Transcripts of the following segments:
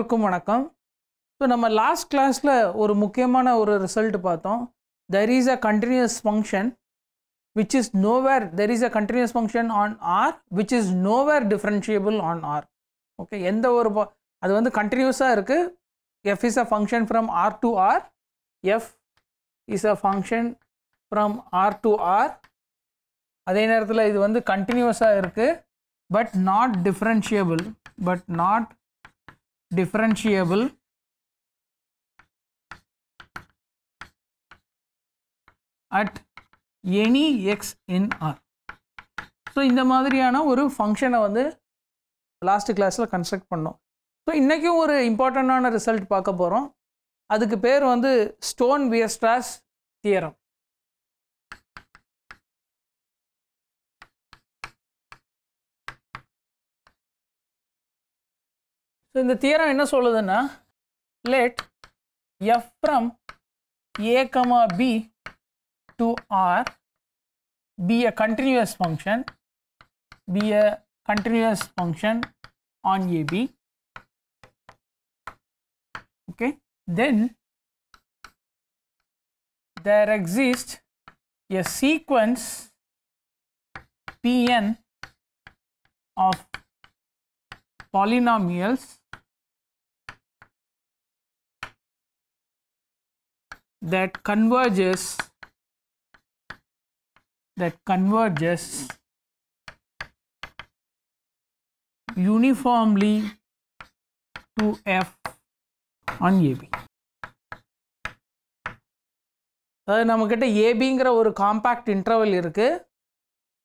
எல்லோருக்கும் வணக்கம் ஸோ நம்ம லாஸ்ட் கிளாஸில் ஒரு முக்கியமான ஒரு ரிசல்ட் பார்த்தோம் there is a continuous function which is nowhere there is a continuous function on R which is nowhere differentiable on R okay எந்த ஒரு அது வந்து கண்டினியூஸாக இருக்குது f is a function from R to R f is a function from R to R அதே நேரத்தில் இது வந்து கண்டினியூஸாக இருக்குது but not differentiable but not differentiable at any x in R so இந்த மாதிரியான ஒரு ஃபங்க்ஷனை வந்து லாஸ்ட் கிளாஸில் கன்ஸ்ட்ரக்ட் பண்ணோம் ஸோ இன்றைக்கும் ஒரு இம்பார்ட்டண்ட்டான ரிசல்ட் பார்க்க போகிறோம் அதுக்கு பேர் வந்து Stone Weierstrass theorem So, in the theorem, what is it? Let f from a comma b to r be a continuous function, be a continuous function on a b. Okay, then there exists a sequence p n of polynomials that converges that converges uniformly to F on AB. அதாவது நம்மக்கிட்ட ஏபிங்கிற ஒரு compact interval இருக்குது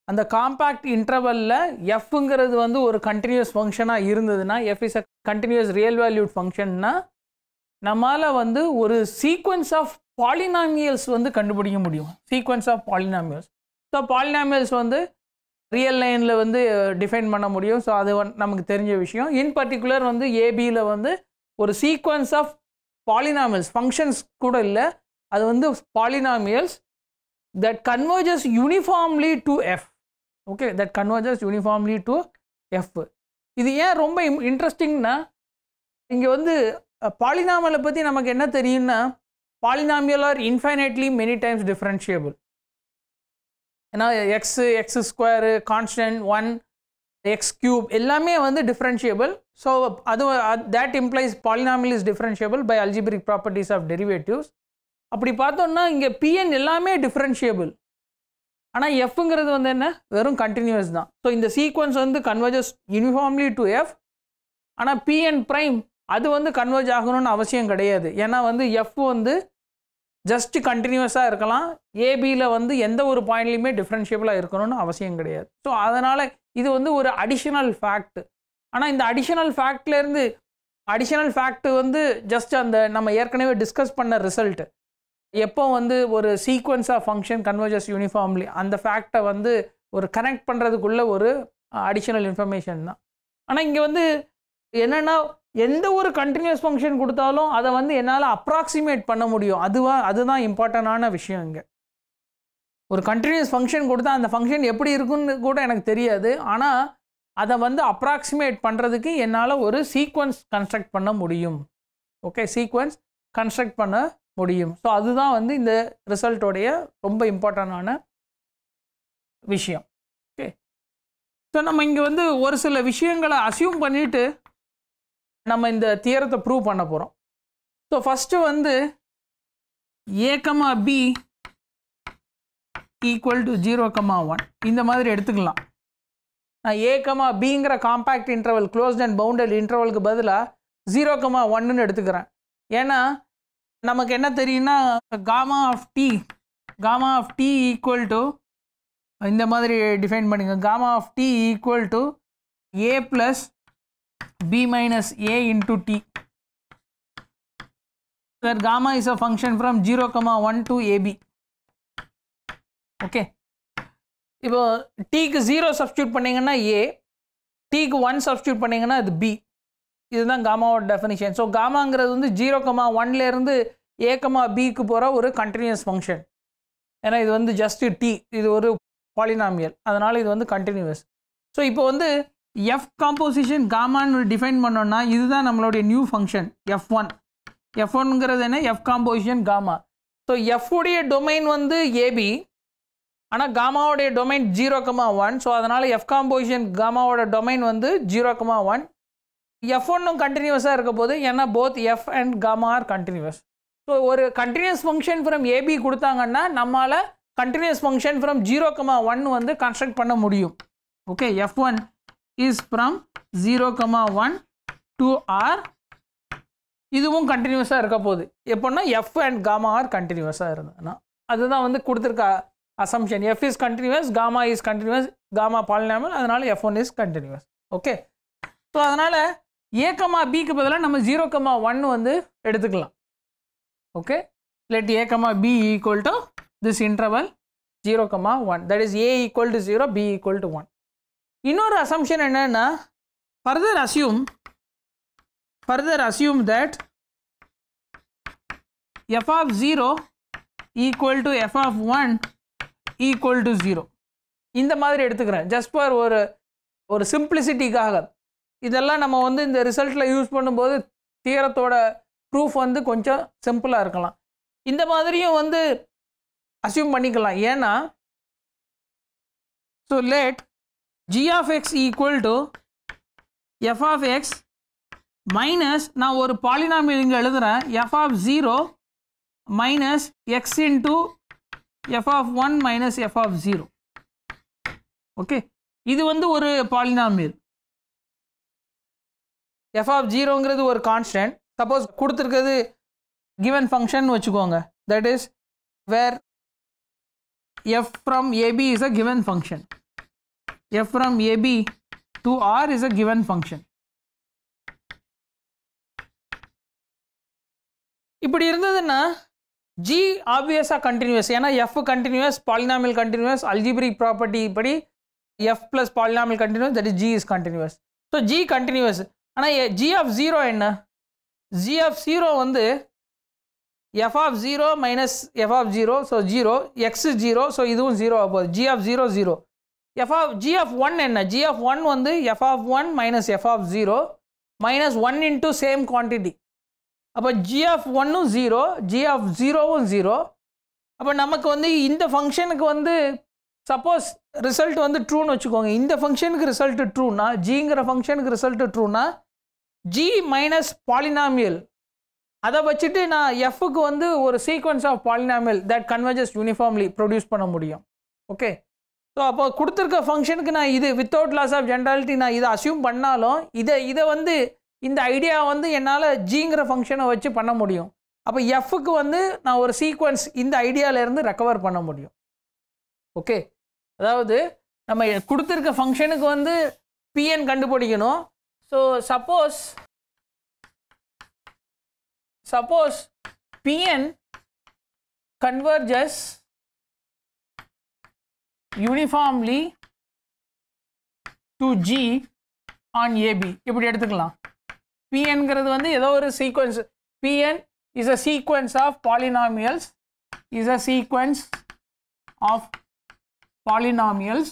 அந்த compact இன்டர்வலில் எஃப்ங்கிறது வந்து ஒரு continuous ஃபங்க்ஷனாக இருந்ததுன்னா f is a continuous real valued ஃபங்க்ஷன்னா நம்மளால் வந்து ஒரு சீக்வன்ஸ் ஆஃப் பாலினாமியல்ஸ் வந்து கண்டுபிடிக்க முடியும் sequence of polynomials so polynomials வந்து ரியல் லைனில் வந்து டிஃபைன் பண்ண முடியும் ஸோ அது நமக்கு தெரிஞ்ச விஷயம் இன் பர்டிகுலர் வந்து ஏபியில் வந்து ஒரு சீக்வன்ஸ் ஆஃப் பாலினாமியல்ஸ் ஃபங்க்ஷன்ஸ் கூட இல்லை அது வந்து polynomials that converges uniformly to F okay that converges uniformly to f இது ஏன் ரொம்ப இன்ட்ரெஸ்டிங்னா இங்கே வந்து பாலினாமலை பற்றி நமக்கு என்ன தெரியும்னா polynomial are infinitely many times differentiable ஏன்னா x x square constant one x cube எல்லாமே வந்து டிஃப்ரென்ஷியபிள் ஸோ அது that implies polynomial is differentiable by algebraic properties of derivatives அப்படி பார்த்தோம்னா இங்கே பிஎன் எல்லாமே டிஃப்ரென்ஷியபிள் ஆனால் எஃப்ங்கிறது வந்து என்ன வெறும் கண்டினியூஸ் தான் ஸோ இந்த சீக்வன்ஸ் வந்து கன்வர்ஜஸ் யூனிஃபார்ம்லி டு எஃப் ஆனால் பிஎன் ப்ரைம் அது வந்து கன்வர்ஜ் ஆகணும்னு அவசியம் கிடையாது ஏன்னா வந்து எஃப் வந்து ஜஸ்ட் கண்டினியூஸாக இருக்கலாம் ஏபியில் வந்து எந்த ஒரு பாயிண்ட்லையுமே டிஃப்ரென்ஷியபிளாக இருக்கணும்னு அவசியம் கிடையாது ஸோ அதனால் இது வந்து ஒரு அடிஷனல் ஃபேக்ட் ஆனால் இந்த அடிஷனல் ஃபேக்ட்லேருந்து அடிஷனல் ஃபேக்ட் வந்து ஜஸ்ட் அந்த நம்ம ஏற்கனவே டிஸ்கஸ் பண்ண ரிசல்ட் எப்போ வந்து ஒரு sequence of function converges uniformly அந்த ஃபேக்டை வந்து ஒரு கனெக்ட் பண்ணுறதுக்குள்ள ஒரு அடிஷனல் இன்ஃபர்மேஷன் தான் ஆனால் இங்கே வந்து என்னென்னா எந்த ஒரு கண்டினியூஸ் ஃபங்க்ஷன் கொடுத்தாலும் அதை வந்து என்னால் அப்ராக்சிமேட் பண்ண முடியும் அதுவாக அதுதான் இம்பார்ட்டண்டான விஷயம் இங்கே ஒரு கண்டினியூஸ் ஃபங்க்ஷன் கொடுத்தா அந்த ஃபங்க்ஷன் எப்படி இருக்குன்னு கூட எனக்கு தெரியாது ஆனால் அதை வந்து அப்ராக்சிமேட் பண்ணுறதுக்கு என்னால் ஒரு சீக்வன்ஸ் கன்ஸ்ட்ரக்ட் பண்ண முடியும் ஓகே சீக்வன்ஸ் கன்ஸ்ட்ரக்ட் பண்ண முடியும் ஸோ அதுதான் வந்து இந்த ரிசல்ட்டோடைய ரொம்ப இம்பார்ட்டண்டான விஷயம் ஓகே ஸோ நம்ம இங்கே வந்து ஒரு சில விஷயங்களை அசியூம் பண்ணிவிட்டு நம்ம இந்த தியரத்தை ப்ரூவ் பண்ண போகிறோம் ஸோ ஃபஸ்ட்டு வந்து a comma b equal to zero comma one இந்த மாதிரி எடுத்துக்கலாம் நான் ஏக்கமா பிங்கிற compact interval closed and bounded இன்டர்வலுக்கு பதிலாக ஜீரோ கமா ஒன்னுன்னு எடுத்துக்கிறேன் ஏன்னா நமக்கு என்ன தெரியும்னா gamma of t gamma of t equal to இந்த மாதிரி டிஃபைன் பண்ணிக்கோங்க gamma of t equal to a plus b minus a into t where gamma is a function from 0 comma 1 to ab okay இப்போ t க்கு 0 substitute பண்ணீங்கன்னா a t க்கு 1 substitute பண்ணீங்கன்னா அது b இதுதான் காமாவோட டெஃபினிஷன் ஸோ காமாங்கிறது வந்து zero comma ஒன்லேருந்து ஏ comma பிக்கு போகிற ஒரு கண்டினியூஸ் ஃபங்க்ஷன் ஏன்னா இது வந்து ஜஸ்ட்டு டி இது ஒரு பாலினாமியல் அதனால் இது வந்து கண்டினியூஸ் ஸோ இப்போ வந்து எஃப் காம்போசிஷன் காமான்னு டிஃபைன் பண்ணோன்னா இதுதான் நம்மளுடைய new function f one f ஒன்ங்கிறது என்ன f composition gamma so f உடைய டொமைன் வந்து ஏபி ஆனால் காமாவுடைய domain zero comma one so அதனால் எஃப் காம்போசிஷன் காமாவோட டொமைன் வந்து ஜீரோ கமா ஒன் எஃப் ஒன்னும் கண்டினியூஸாக இருக்க போது ஏன்னா both f and gamma are continuous so ஒரு கண்டினியூஸ் ஃபங்க்ஷன் ஃப்ரம் ஏபி கொடுத்தாங்கன்னா நம்மளால் continuous function from zero comma one வந்து கன்ஸ்ட்ரக்ட் பண்ண முடியும் okay f one is is zero comma one to R இதுவும் கண்டினியூஸாக இருக்க போகுது எப்படின்னா எஃப் அண்ட் காமா ஆர் கண்டினியூஸாக இருந்ததுன்னா அதுதான் வந்து கொடுத்துருக்க assumption f is continuous gamma is continuous gamma polynomial அதனால் f one is continuous okay so அதனால் ஏகமா பிக்கு பதிலாக நம்ம ஜீரோ கமா ஒன் வந்து எடுத்துக்கலாம் okay let a comma b equal to this interval zero comma one that is a equal to zero b equal to one இன்னொரு assumption என்னன்னா further assume further assume that f of zero equal to F of one equal to zero இந்த மாதிரி எடுத்துக்கிறேன் just for ஒரு ஒரு சிம்பிளிசிட்டிக்காக இதெல்லாம் நம்ம வந்து இந்த ரிசல்ட்டில் யூஸ் பண்ணும்போது தீரத்தோட ப்ரூஃப் வந்து கொஞ்சம் சிம்பிளாக இருக்கலாம் இந்த மாதிரியும் வந்து அசியூம் பண்ணிக்கலாம் ஏன்னா so let g of x equal to f of x minus நான் ஒரு பாலினாமியல் இங்கே எழுதுகிறேன் f of zero minus x into f of one minus F of zero okay இது வந்து ஒரு பாலினாமியல் எஃப் ஆஃப் ஜீரோங்கிறது ஒரு கான்ஸ்டன்ட் சப்போஸ் கொடுத்துருக்கிறது கிவன் ஃபங்க்ஷன் வச்சுக்கோங்க that is where f from a b is a given function f from ab to r is a given function. இப்படி இருந்ததுன்னா G obviously continuous ஏன்னா F continuous polynomial continuous algebraic property இப்படி F plus polynomial continuous that is G is continuous so G continuous ஆனால் G of 0 என்ன G of 0 வந்து F of 0 minus F of 0 so 0 X 0 so இதுவும் 0 போகுது G of 0 0 f of g of one என்ன g of one வந்து f of one minus F of zero minus one into same quantity அப்போ g of ஒன்னும் zero g of ஜீரோவும் zero அப்போ நமக்கு வந்து இந்த ஃபங்க்ஷனுக்கு வந்து சப்போஸ் ரிசல்ட் வந்து ட்ரூன்னு வச்சுக்கோங்க இந்த ஃபங்க்ஷனுக்கு ரிசல்ட்டு ட்ரூனா ஜிங்கிற ஃபங்க்ஷனுக்கு ரிசல்ட்டு ட்ரூனா ஜி மைனஸ் பாலினாமியல் அதை வச்சுட்டு நான் எஃப்க்கு வந்து ஒரு sequence of polynomial that converges uniformly produce பண்ண முடியும் ஓகே ஸோ அப்போ கொடுத்துருக்க ஃபங்க்ஷனுக்கு நான் இது வித்தவுட் லாஸ் ஆஃப் ஜென்ரலிட்டி நான் இதை அசியூம் பண்ணாலும் இதை இதை வந்து இந்த ஐடியா வந்து என்னால் ஜிங்கிற ஃபங்க்ஷனை வச்சு பண்ண முடியும் அப்போ எஃப்க்கு வந்து நான் ஒரு சீக்வன்ஸ் இந்த ஐடியாவிலேருந்து ரெக்கவர் பண்ண முடியும் ஓகே அதாவது நம்ம கொடுத்துருக்க ஃபங்க்ஷனுக்கு வந்து பிஎன் கண்டுபிடிக்கணும் so suppose suppose p n converges uniformly to G on AB இப்படி எடுத்துக்கலாம் Pங்கிறது வந்து ஏதோ ஒரு sequence Pn is a sequence of polynomials is a sequence of polynomials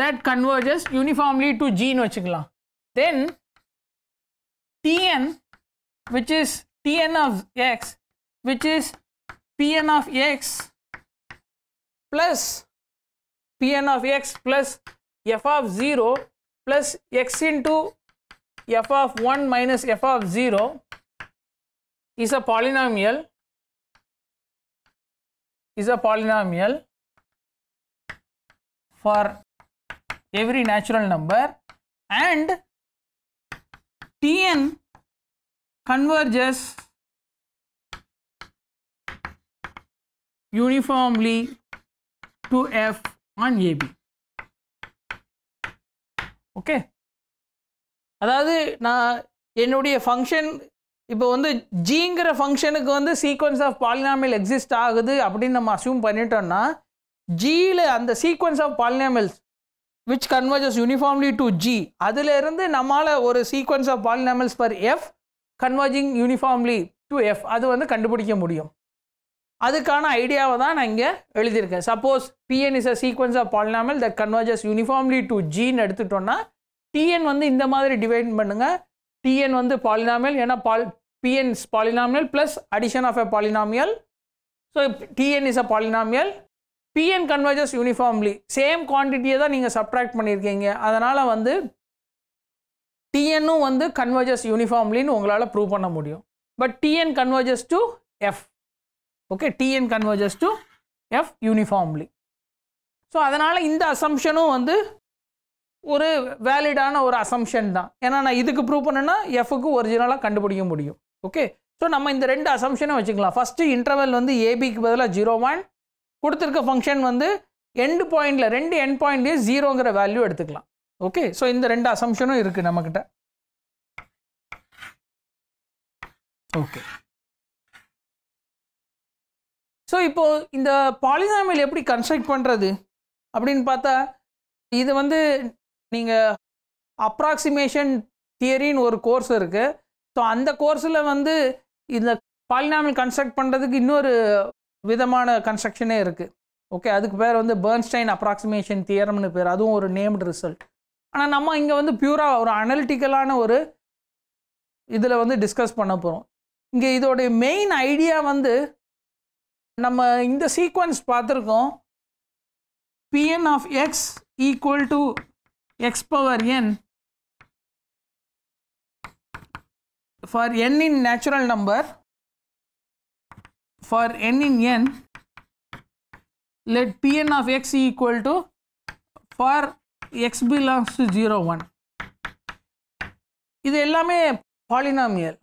that converges uniformly to G னு வச்சுக்கலாம் then Tn which is Tn of x which is Pn of x plus Pn of x plus f of 0 plus x into f of 1 minus f of 0 is a polynomial is a polynomial for every natural number and Tn converges uniformly to F on AB. Okay அதாவது நான் என்னுடைய function இப்போ வந்து ஜிங்கிற ஃபங்க்ஷனுக்கு வந்து sequence of polynomial exist ஆகுது அப்படின்னு நம்ம அசியூம் பண்ணிட்டோம்னா ஜியில் அந்த sequence of polynomials which converges uniformly to g அதிலிருந்து நம்மளால் ஒரு sequence of polynomials for f converging uniformly to f அது வந்து கண்டுபிடிக்க முடியும் அதுக்கான ஐடியாவை தான் நான் இங்கே எழுதியிருக்கேன் suppose p n is a sequence of polynomial that converges uniformly to ஜீன் எடுத்துட்டோன்னா டிஎன் வந்து இந்த மாதிரி டிவைட் பண்ணுங்கள் டிஎன் வந்து பாலினாமல் ஏன்னா பால் பிஎன்ஸ் polynomial plus addition of a polynomial so d n is a polynomial p n converges uniformly same குவான்டிட்டியை தான் நீங்கள் சப்ட்ராக்ட் பண்ணியிருக்கீங்க அதனால் வந்து டிஎன்னும் வந்து கன்வர்ஜஸ் யூனிஃபார்ம்லின்னு உங்களால் ப்ரூவ் பண்ண முடியும் but TN converges to F okay TN converges to F uniformly so அதனால் இந்த அசம்ஷனும் வந்து ஒரு வேலிடான ஒரு அசம்ஷன் தான் ஏன்னா நான் இதுக்கு ப்ரூவ் பண்ணேன்னா எஃப்க்கு ஒரிஜினலாக கண்டுபிடிக்க முடியும் ஓகே ஸோ நம்ம இந்த ரெண்டு அசம்ஷனும் வச்சுக்கலாம் ஃபஸ்ட்டு இன்டர்வல் வந்து ஏபிக்கு பதிலாக ஜீரோ ஒன் கொடுத்துருக்க ஃபங்க்ஷன் வந்து எண்டு பாயிண்டில் ரெண்டு எண்ட் பாயிண்ட்லேயே ஜீரோங்கிற வேல்யூ எடுத்துக்கலாம் ஓகே ஸோ இந்த ரெண்டு அசம்ஷனும் இருக்குது நம்மக்கிட்ட ஓகே ஸோ இப்போது இந்த பாலினாமியல் எப்படி கன்ஸ்ட்ரக்ட் பண்ணுறது அப்படின்னு பார்த்தா இது வந்து நீங்கள் அப்ராக்சிமேஷன் தியரின்னு ஒரு கோர்ஸ் இருக்குது ஸோ அந்த கோர்ஸில் வந்து இந்த பாலினாமியல் கன்ஸ்ட்ரக்ட் பண்ணுறதுக்கு இன்னொரு விதமான கன்ஸ்ட்ரக்ஷனே இருக்குது ஓகே அதுக்கு பேர் வந்து பேர்ன்ஸ்டைன் அப்ராக்சிமேஷன் தியரம்னு பேர் அதுவும் ஒரு நேம்டு ரிசல்ட் ஆனால் நம்ம இங்கே வந்து பியூராக ஒரு அனலிட்டிக்கலான ஒரு இதில் வந்து டிஸ்கஸ் பண்ண போகிறோம் இங்கே இதோடைய மெயின் ஐடியா வந்து நம்ம இந்த சீக்வன்ஸ் பார்த்துருக்கோம் PN of X equal to X power N for N in natural number for N in N let PN of X equal to for X belongs to zero one இது எல்லாமே polynomial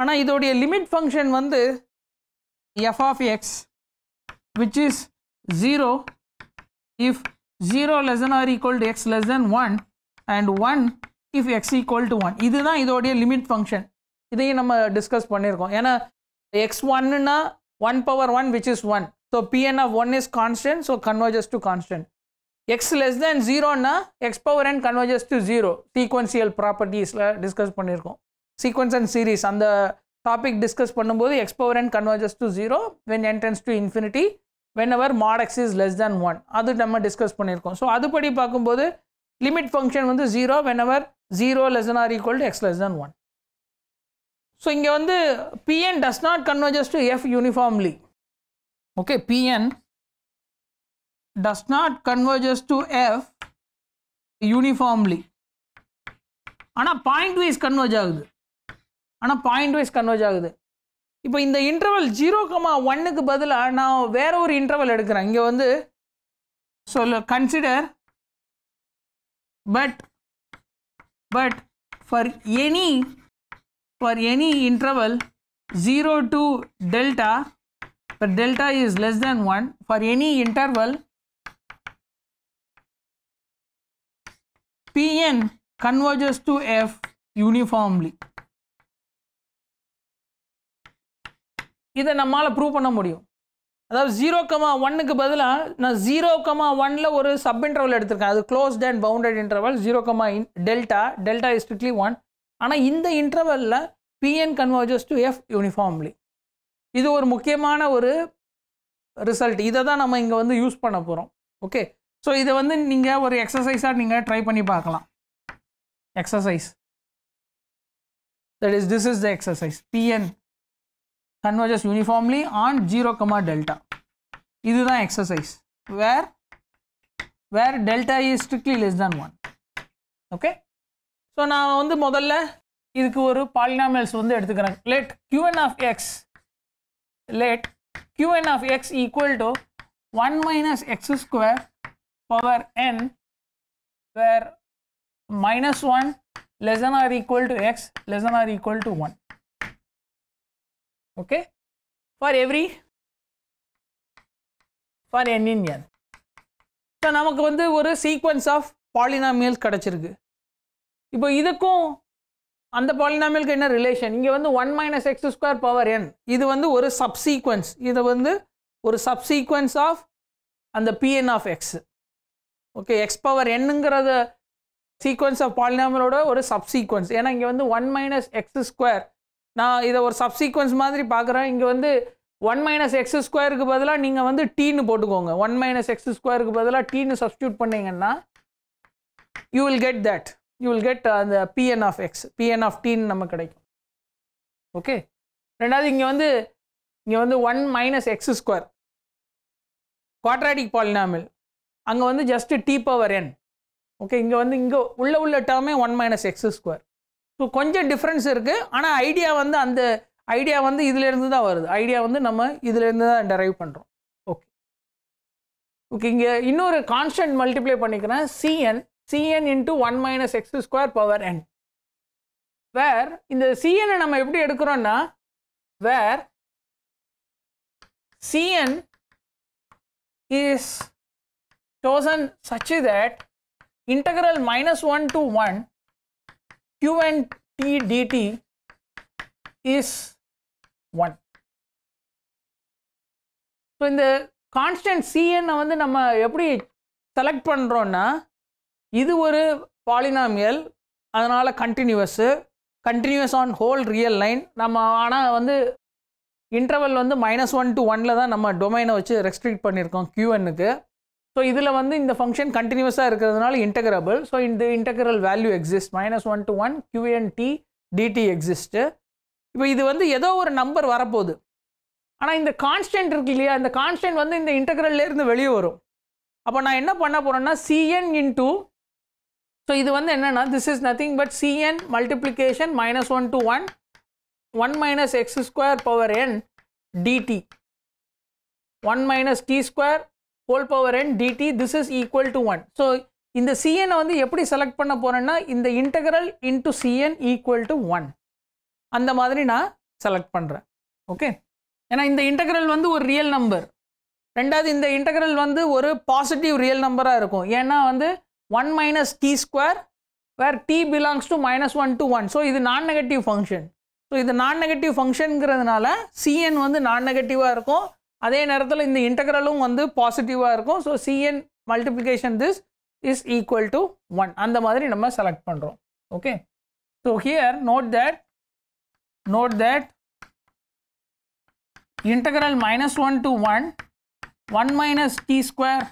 ஆனால் இதோடைய limit function வந்து f of x which is 0 if 0 less than or equal to x less than 1 and 1 if x equal to 1 இதுதான் இதோடைய limit function இதையும் நம்ம discuss பண்ணியிருக்கோம் ஏன்னா X 1 one power one which is one so of 1 one is constant so converges constant x X less 0 நா x power and converges to zero sequential ப்ராப்பர்ட்டிஸில் discuss பண்ணியிருக்கோம் sequence and series அந்த topic discuss பண்ணும்போது and converges to zero when N tends to infinity when our mod X is less than one அது நம்ம discuss பண்ணியிருக்கோம் so அதுபடி பார்க்கும்போது லிமிட் ஃபங்க்ஷன் வந்து zero when our zero less or equal to X less than one so இங்கே வந்து PN does not converges to F uniformly okay PN does not converges to F uniformly ஆனால் point wise converge ஆகுது ஆனால் point wise converge ஆகுது இப்போ இந்த interval zero comma ஒன்னுக்கு பதிலாக நான் வேறு ஒரு இன்டர்வல் எடுக்கிறேன் இங்கே வந்து சொல்ல consider but but for any for any interval zero to delta இப்போ delta is less than one for any interval PN converges to F uniformly இதை நம்மளால் ப்ரூவ் பண்ண முடியும் அதாவது ஜீரோ கமா ஒன்னுக்கு பதிலாக நான் ஜீரோ கமா ஒனில் ஒரு சப் இன்டர்வல் எடுத்திருக்கேன் அது closed and bounded interval zero comma in delta delta is strictly one ஆனால் இந்த இன்டர்வலில் PN converges to F uniformly இது ஒரு முக்கியமான ஒரு ரிசல்ட் இதை தான் நம்ம இங்கே வந்து யூஸ் பண்ண போகிறோம் ஓகே ஸோ இதை வந்து நீங்கள் ஒரு எக்ஸசைஸாக நீங்கள் ட்ரை பண்ணி பார்க்கலாம் exercise that is this is the exercise PN converges uniformly on 0 comma delta இதுதான் exercise where where delta is strictly less than 1 okay so நான் வந்து முதல்ல இதுக்கு ஒரு polynomials வந்து எடுத்துக்கிறேன் let qn of x let qn of x equal to 1 minus x square power n where minus 1 less than or equal to x less than or equal to 1 okay for every for n in n so நமக்கு வந்து ஒரு sequence of polynomials கிடச்சிருக்கு இப்போ இதுக்கும் அந்த பாலினாமியலுக்கு என்ன relation இங்கே வந்து one minus X square power N இது வந்து ஒரு சப்சீக்வன்ஸ் இது வந்து ஒரு சப்சீக்வன்ஸ் ஆஃப் அந்த PN of X okay X power என்னுங்கிறத சீக்வன்ஸ் ஆஃப் பாலினாமியலோட ஒரு சப்சீக்வன்ஸ் ஏன்னா இங்கே வந்து ஒன் மைனஸ் எக்ஸ் ஸ்கொயர் நான் இதை ஒரு சப்சீக்வன்ஸ் மாதிரி பார்க்குறேன் இங்கே வந்து ஒன் மைனஸ் எக்ஸ் ஸ்கொயருக்கு பதிலாக நீங்கள் வந்து டீன்னு போட்டுக்கோங்க ஒன் மைனஸ் எக்ஸ் ஸ்கொயருக்கு பதிலாக டீன்னு சப்ஸ்டியூட் பண்ணிங்கன்னா you will get that you will get அந்த PN of X PN of டீன்னு நம்ம கிடைக்கும் ஓகே ரெண்டாவது இங்கே வந்து இங்கே வந்து one minus X square quadratic பாலினாமில் அங்கே வந்து ஜஸ்ட்டு டி பவர் என் ஓகே இங்கே வந்து இங்கே உள்ள உள்ள டேர்மே one minus X square so கொஞ்சம் டிஃப்ரென்ஸ் இருக்குது ஆனால் ஐடியா வந்து அந்த ஐடியா வந்து இதுலேருந்து தான் வருது ஐடியா வந்து நம்ம இதுலேருந்து தான் டெரைவ் பண்ணுறோம் ஓகே ஓகே இங்கே இன்னொரு கான்ஸ்டன்ட் மல்டிப்ளை பண்ணிக்கிறேன் CN CN into one minus X square power N where இந்த சிஎனை நம்ம எப்படி எடுக்கிறோன்னா where CN is chosen such that integral minus one to one and t dt is 1. So இந்த கான்ஸ்டன்ட் சிஎன்னை வந்து நம்ம எப்படி செலக்ட் பண்ணுறோன்னா இது ஒரு பாலினாமியல் அதனால் continuous continuous on whole real line நம்ம ஆனால் வந்து interval வந்து மைனஸ் ஒன் to ஒனில் தான் நம்ம domain வச்சு ரெஸ்ட்ரிக்ட் பண்ணியிருக்கோம் கியூஎன்னுக்கு ஸோ இதில் வந்து இந்த ஃபங்க்ஷன் கண்டினியூஸாக இருக்கிறதுனால இன்டகரபிள் ஸோ இந்த integral value exist minus one to one QN T DT exist இப்போ இது வந்து ஏதோ ஒரு நம்பர் வரப்போகுது ஆனால் இந்த கான்ஸ்டன்ட் இருக்கு இல்லையா இந்த கான்ஸ்டன்ட் வந்து இந்த இன்டகரல்லேருந்து வெளியே வரும் அப்போ நான் என்ன பண்ண போகிறேன்னா சிஎன் இன் டூ ஸோ இது வந்து என்னென்னா this is nothing but CN multiplication minus one to one one minus X square power N DT one minus D square whole power N DT this is equal to one so இந்த சிஎனை வந்து எப்படி select பண்ண போகிறேன்னா இந்த integral into CN equal to one அந்த மாதிரி நான் செலக்ட் பண்ணுறேன் ஓகே ஏன்னா இந்த இன்டகரல் வந்து ஒரு ரியல் நம்பர் ரெண்டாவது இந்த இன்டகரல் வந்து ஒரு பாசிட்டிவ் ரியல் நம்பராக இருக்கும் ஏன்னா வந்து one minus D square where T belongs to minus one to one so இது நான் நெகட்டிவ் ஃபங்க்ஷன் ஸோ இது நான் நெகட்டிவ் ஃபங்க்ஷனுங்கிறதுனால சிஎன் வந்து நான் நெகட்டிவாக இருக்கும் அதே நேரத்தில் இந்த இன்டகரலும் வந்து பாசிட்டிவாக இருக்கும் so CN multiplication this is equal to one அந்த மாதிரி நம்ம செலக்ட் பண்ணுறோம் okay so here note that note that integral minus one to one one minus D square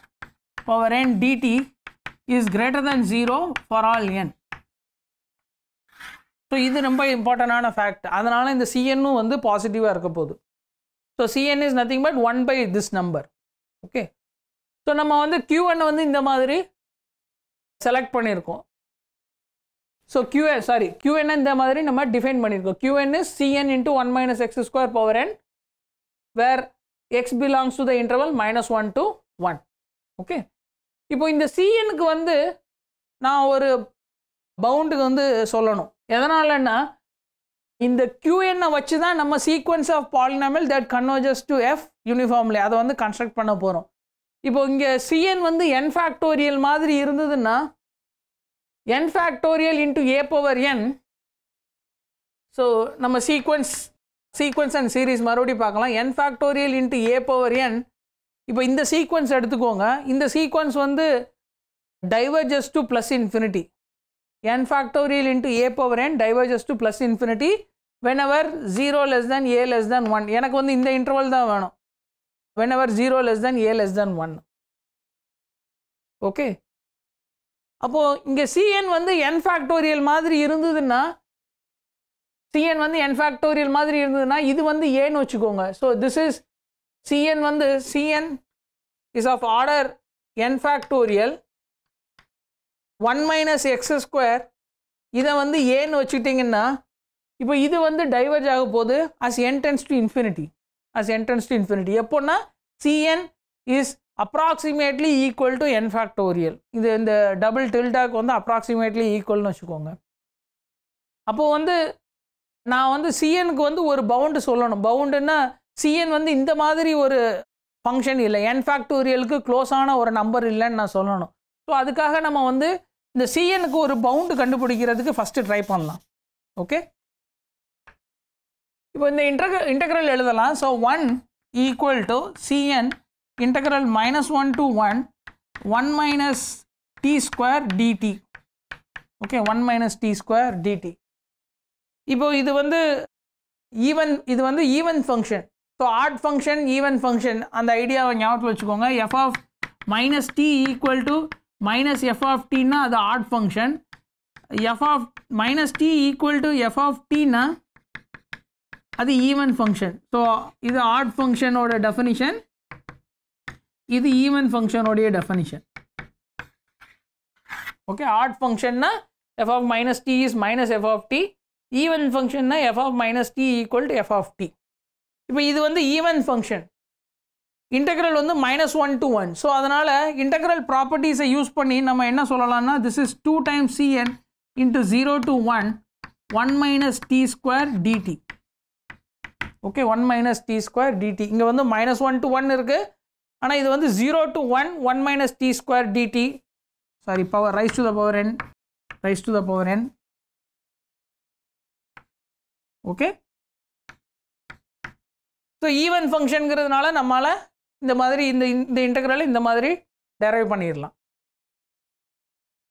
power N DT is greater than zero for all N so இது ரொம்ப இம்பார்ட்டண்டான fact அதனால் இந்த சிஎன்னும் வந்து பாசிட்டிவாக இருக்க போகுது so CN is nothing but one by this number okay so நம்ம வந்து கியூஎன் வந்து இந்த மாதிரி செலக்ட் பண்ணியிருக்கோம் ஸோ கியூஎ சாரி கியூஎன் இந்த மாதிரி நம்ம டிஃபைன் பண்ணியிருக்கோம் QN is CN into one minus X square power N where X belongs to the interval minus one to one okay இப்போ இந்த சிஎனுக்கு வந்து நான் ஒரு பவுண்டுக்கு வந்து சொல்லணும் எதனாலன்னா இந்த கியூஎன்னை வச்சு தான் நம்ம sequence of polynomial that converges to F uniformly அதை வந்து கன்ஸ்ட்ரக்ட் பண்ண போகிறோம் இப்போ இங்கே சிஎன் வந்து என் ஃபேக்டோரியல் மாதிரி இருந்ததுன்னா N factorial into A power N so நம்ம சீக்வன்ஸ் சீக்வன்ஸ் அண்ட் சீரீஸ் மறுபடியும் பார்க்கலாம் N factorial into A power N இப்போ இந்த சீக்வன்ஸ் எடுத்துக்கோங்க இந்த சீக்வன்ஸ் வந்து diverges to plus infinity n factorial into a power n diverges to plus infinity whenever 0 less than a less than 1 எனக்கு வந்து இந்த interval தான் வேணும் whenever 0 less than a less than 1 okay அப்போ இங்க cn வந்து n factorial மாதிரி இருந்ததுன்னா cn வந்து n factorial மாதிரி இருந்ததுன்னா இது வந்து ஏன்னு வச்சுக்கோங்க so this is cn வந்து cn is of order n factorial one minus X square இதை வந்து ஏன்னு வச்சுக்கிட்டிங்கன்னா இப்போ இது வந்து டைவர்ஜ் ஆக போகுது as N tends to infinity as N tends to infinity எப்போன்னா CN is approximately equal to N factorial இது இந்த டபுள் டில்டாக்கு வந்து அப்ராக்சிமேட்லி ஈக்குவல்னு வச்சுக்கோங்க அப்போது வந்து நான் வந்து சிஎனுக்கு வந்து ஒரு பவுண்டு சொல்லணும் பவுண்டுன்னா சிஎன் வந்து இந்த மாதிரி ஒரு ஃபங்க்ஷன் இல்லை என் ஃபேக்டோரியலுக்கு க்ளோஸான ஒரு நம்பர் இல்லைன்னு நான் சொல்லணும் ஸோ அதுக்காக நம்ம வந்து இந்த சிஎனுக்கு ஒரு பவுண்டு கண்டுபிடிக்கிறதுக்கு ஃபஸ்ட்டு ட்ரை பண்ணலாம் ஓகே இப்போ இந்த இன்டக இன்டகரல் எழுதலாம் so one equal to CN integral minus one to one one minus D square DT okay one minus D square DT இப்போ இது வந்து ஈவன் இது வந்து even function so odd function even function அந்த ஐடியாவை ஞாபகத்தில் வச்சுக்கோங்க F of minus T equal to minus F of டின்னா அது odd function F of minus T equal to F of டின்னா அது ஈவன் ஃபங்க்ஷன் ஸோ இது ஆட் ஃபங்க்ஷனோட டெஃபனிஷன் இது ஈவன் ஃபங்க்ஷனோடைய டெஃபனிஷன் ஓகே ஆட் ஃபங்க்ஷன்னா F of minus T is minus F of T even ஃபங்க்ஷன்னா F of minus T equal to F of T இப்போ இது வந்து ஈவன் ஃபங்க்ஷன் இன்டெக்ரல் வந்து minus one to one so அதனால் integral ப்ராப்பர்ட்டிஸை use பண்ணி நம்ம என்ன சொல்லலாம்னா this is two time CN into zero to one one minus D square DT okay one minus D square DT இங்கே வந்து மைனஸ் ஒன் டு ஒன் இருக்குது ஆனால் இது வந்து zero to one one minus D square DT sorry power raise to the power N raise to the power N okay so even ஃபங்க்ஷனுங்கிறதுனால நம்மளால் இந்த மாதிரி இந்த இந்த இன்டகிரல் இந்த மாதிரி டெரைவ் பண்ணிடலாம்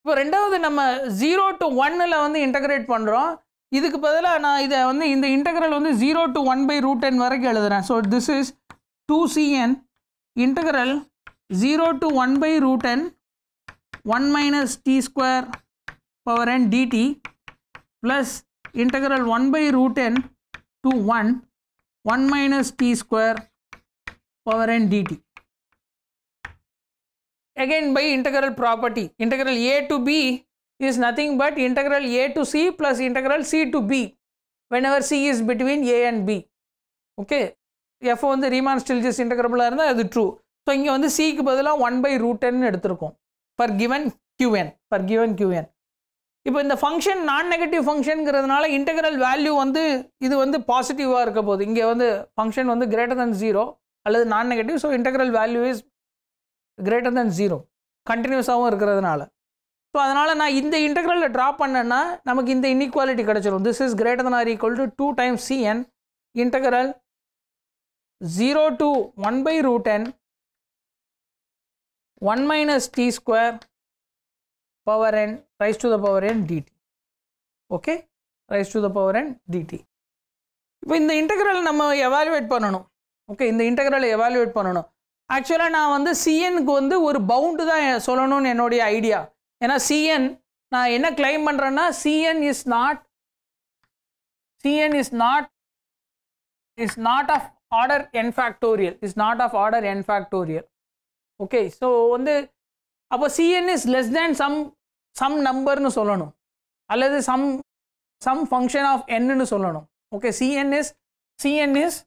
இப்போ ரெண்டாவது நம்ம ஜீரோ டு ஒன்னில் வந்து இன்டகிரேட் பண்ணுறோம் இதுக்கு பதிலாக நான் இதை வந்து இந்த இன்டகிரல் வந்து zero to one by root ten வரைக்கும் எழுதுகிறேன் so this is two CN integral zero to one by root ten one minus D square power N DT plus integral one by root ten to one one minus D square power n dt. Again by integral property, integral a to b is nothing but integral a to c plus integral c to b whenever c is between a and b. Okay, f வந்து Riemann Stieltjes இன்டகிரபிளாக இருந்தால் அது true so இங்கே வந்து சிக்கு பதிலாக one by root ten எடுத்திருக்கோம் for given QN for given QN இப்போ இந்த ஃபங்க்ஷன் நான் நெகட்டிவ் ஃபங்க்ஷனுங்கிறதுனால இன்டெகிரல் வேல்யூ வந்து இது வந்து பாசிட்டிவாக இருக்க போகுது இங்கே வந்து ஃபங்க்ஷன் வந்து கிரேட்டர் தன் ஜீரோ அல்லது non negative so integral value is greater than zero கண்டினியூஸாகவும் இருக்கிறதுனால ஸோ அதனால் நான் இந்த இன்டெக்ரலில் ட்ரா பண்ணேன்னா நமக்கு இந்த இன்இக்வாலிட்டி கிடச்சிரும் this is greater than or equal to two times CN integral zero to one by root ten one minus D square power N raise to the power N DT okay raise to the power N DT இப்போ இந்த integral நம்ம evaluate பண்ணணும் okay இந்த இன்டெக்ரலை evaluate பண்ணணும் ஆக்சுவலாக நான் வந்து சிஎனுக்கு வந்து ஒரு பவுண்டு தான் சொல்லணும்னு என்னுடைய ஐடியா ஏன்னா சிஎன் நான் என்ன கிளைம் பண்ணுறேன்னா CN is not CN is not is not of order N factorial is not of order N factorial okay so வந்து அப்போ CN is less than some some நம்பர்னு சொல்லணும் அல்லது சம் சம் ஃபங்க்ஷன் ஆஃப் என்னன்னு சொல்லணும் okay CN is CN is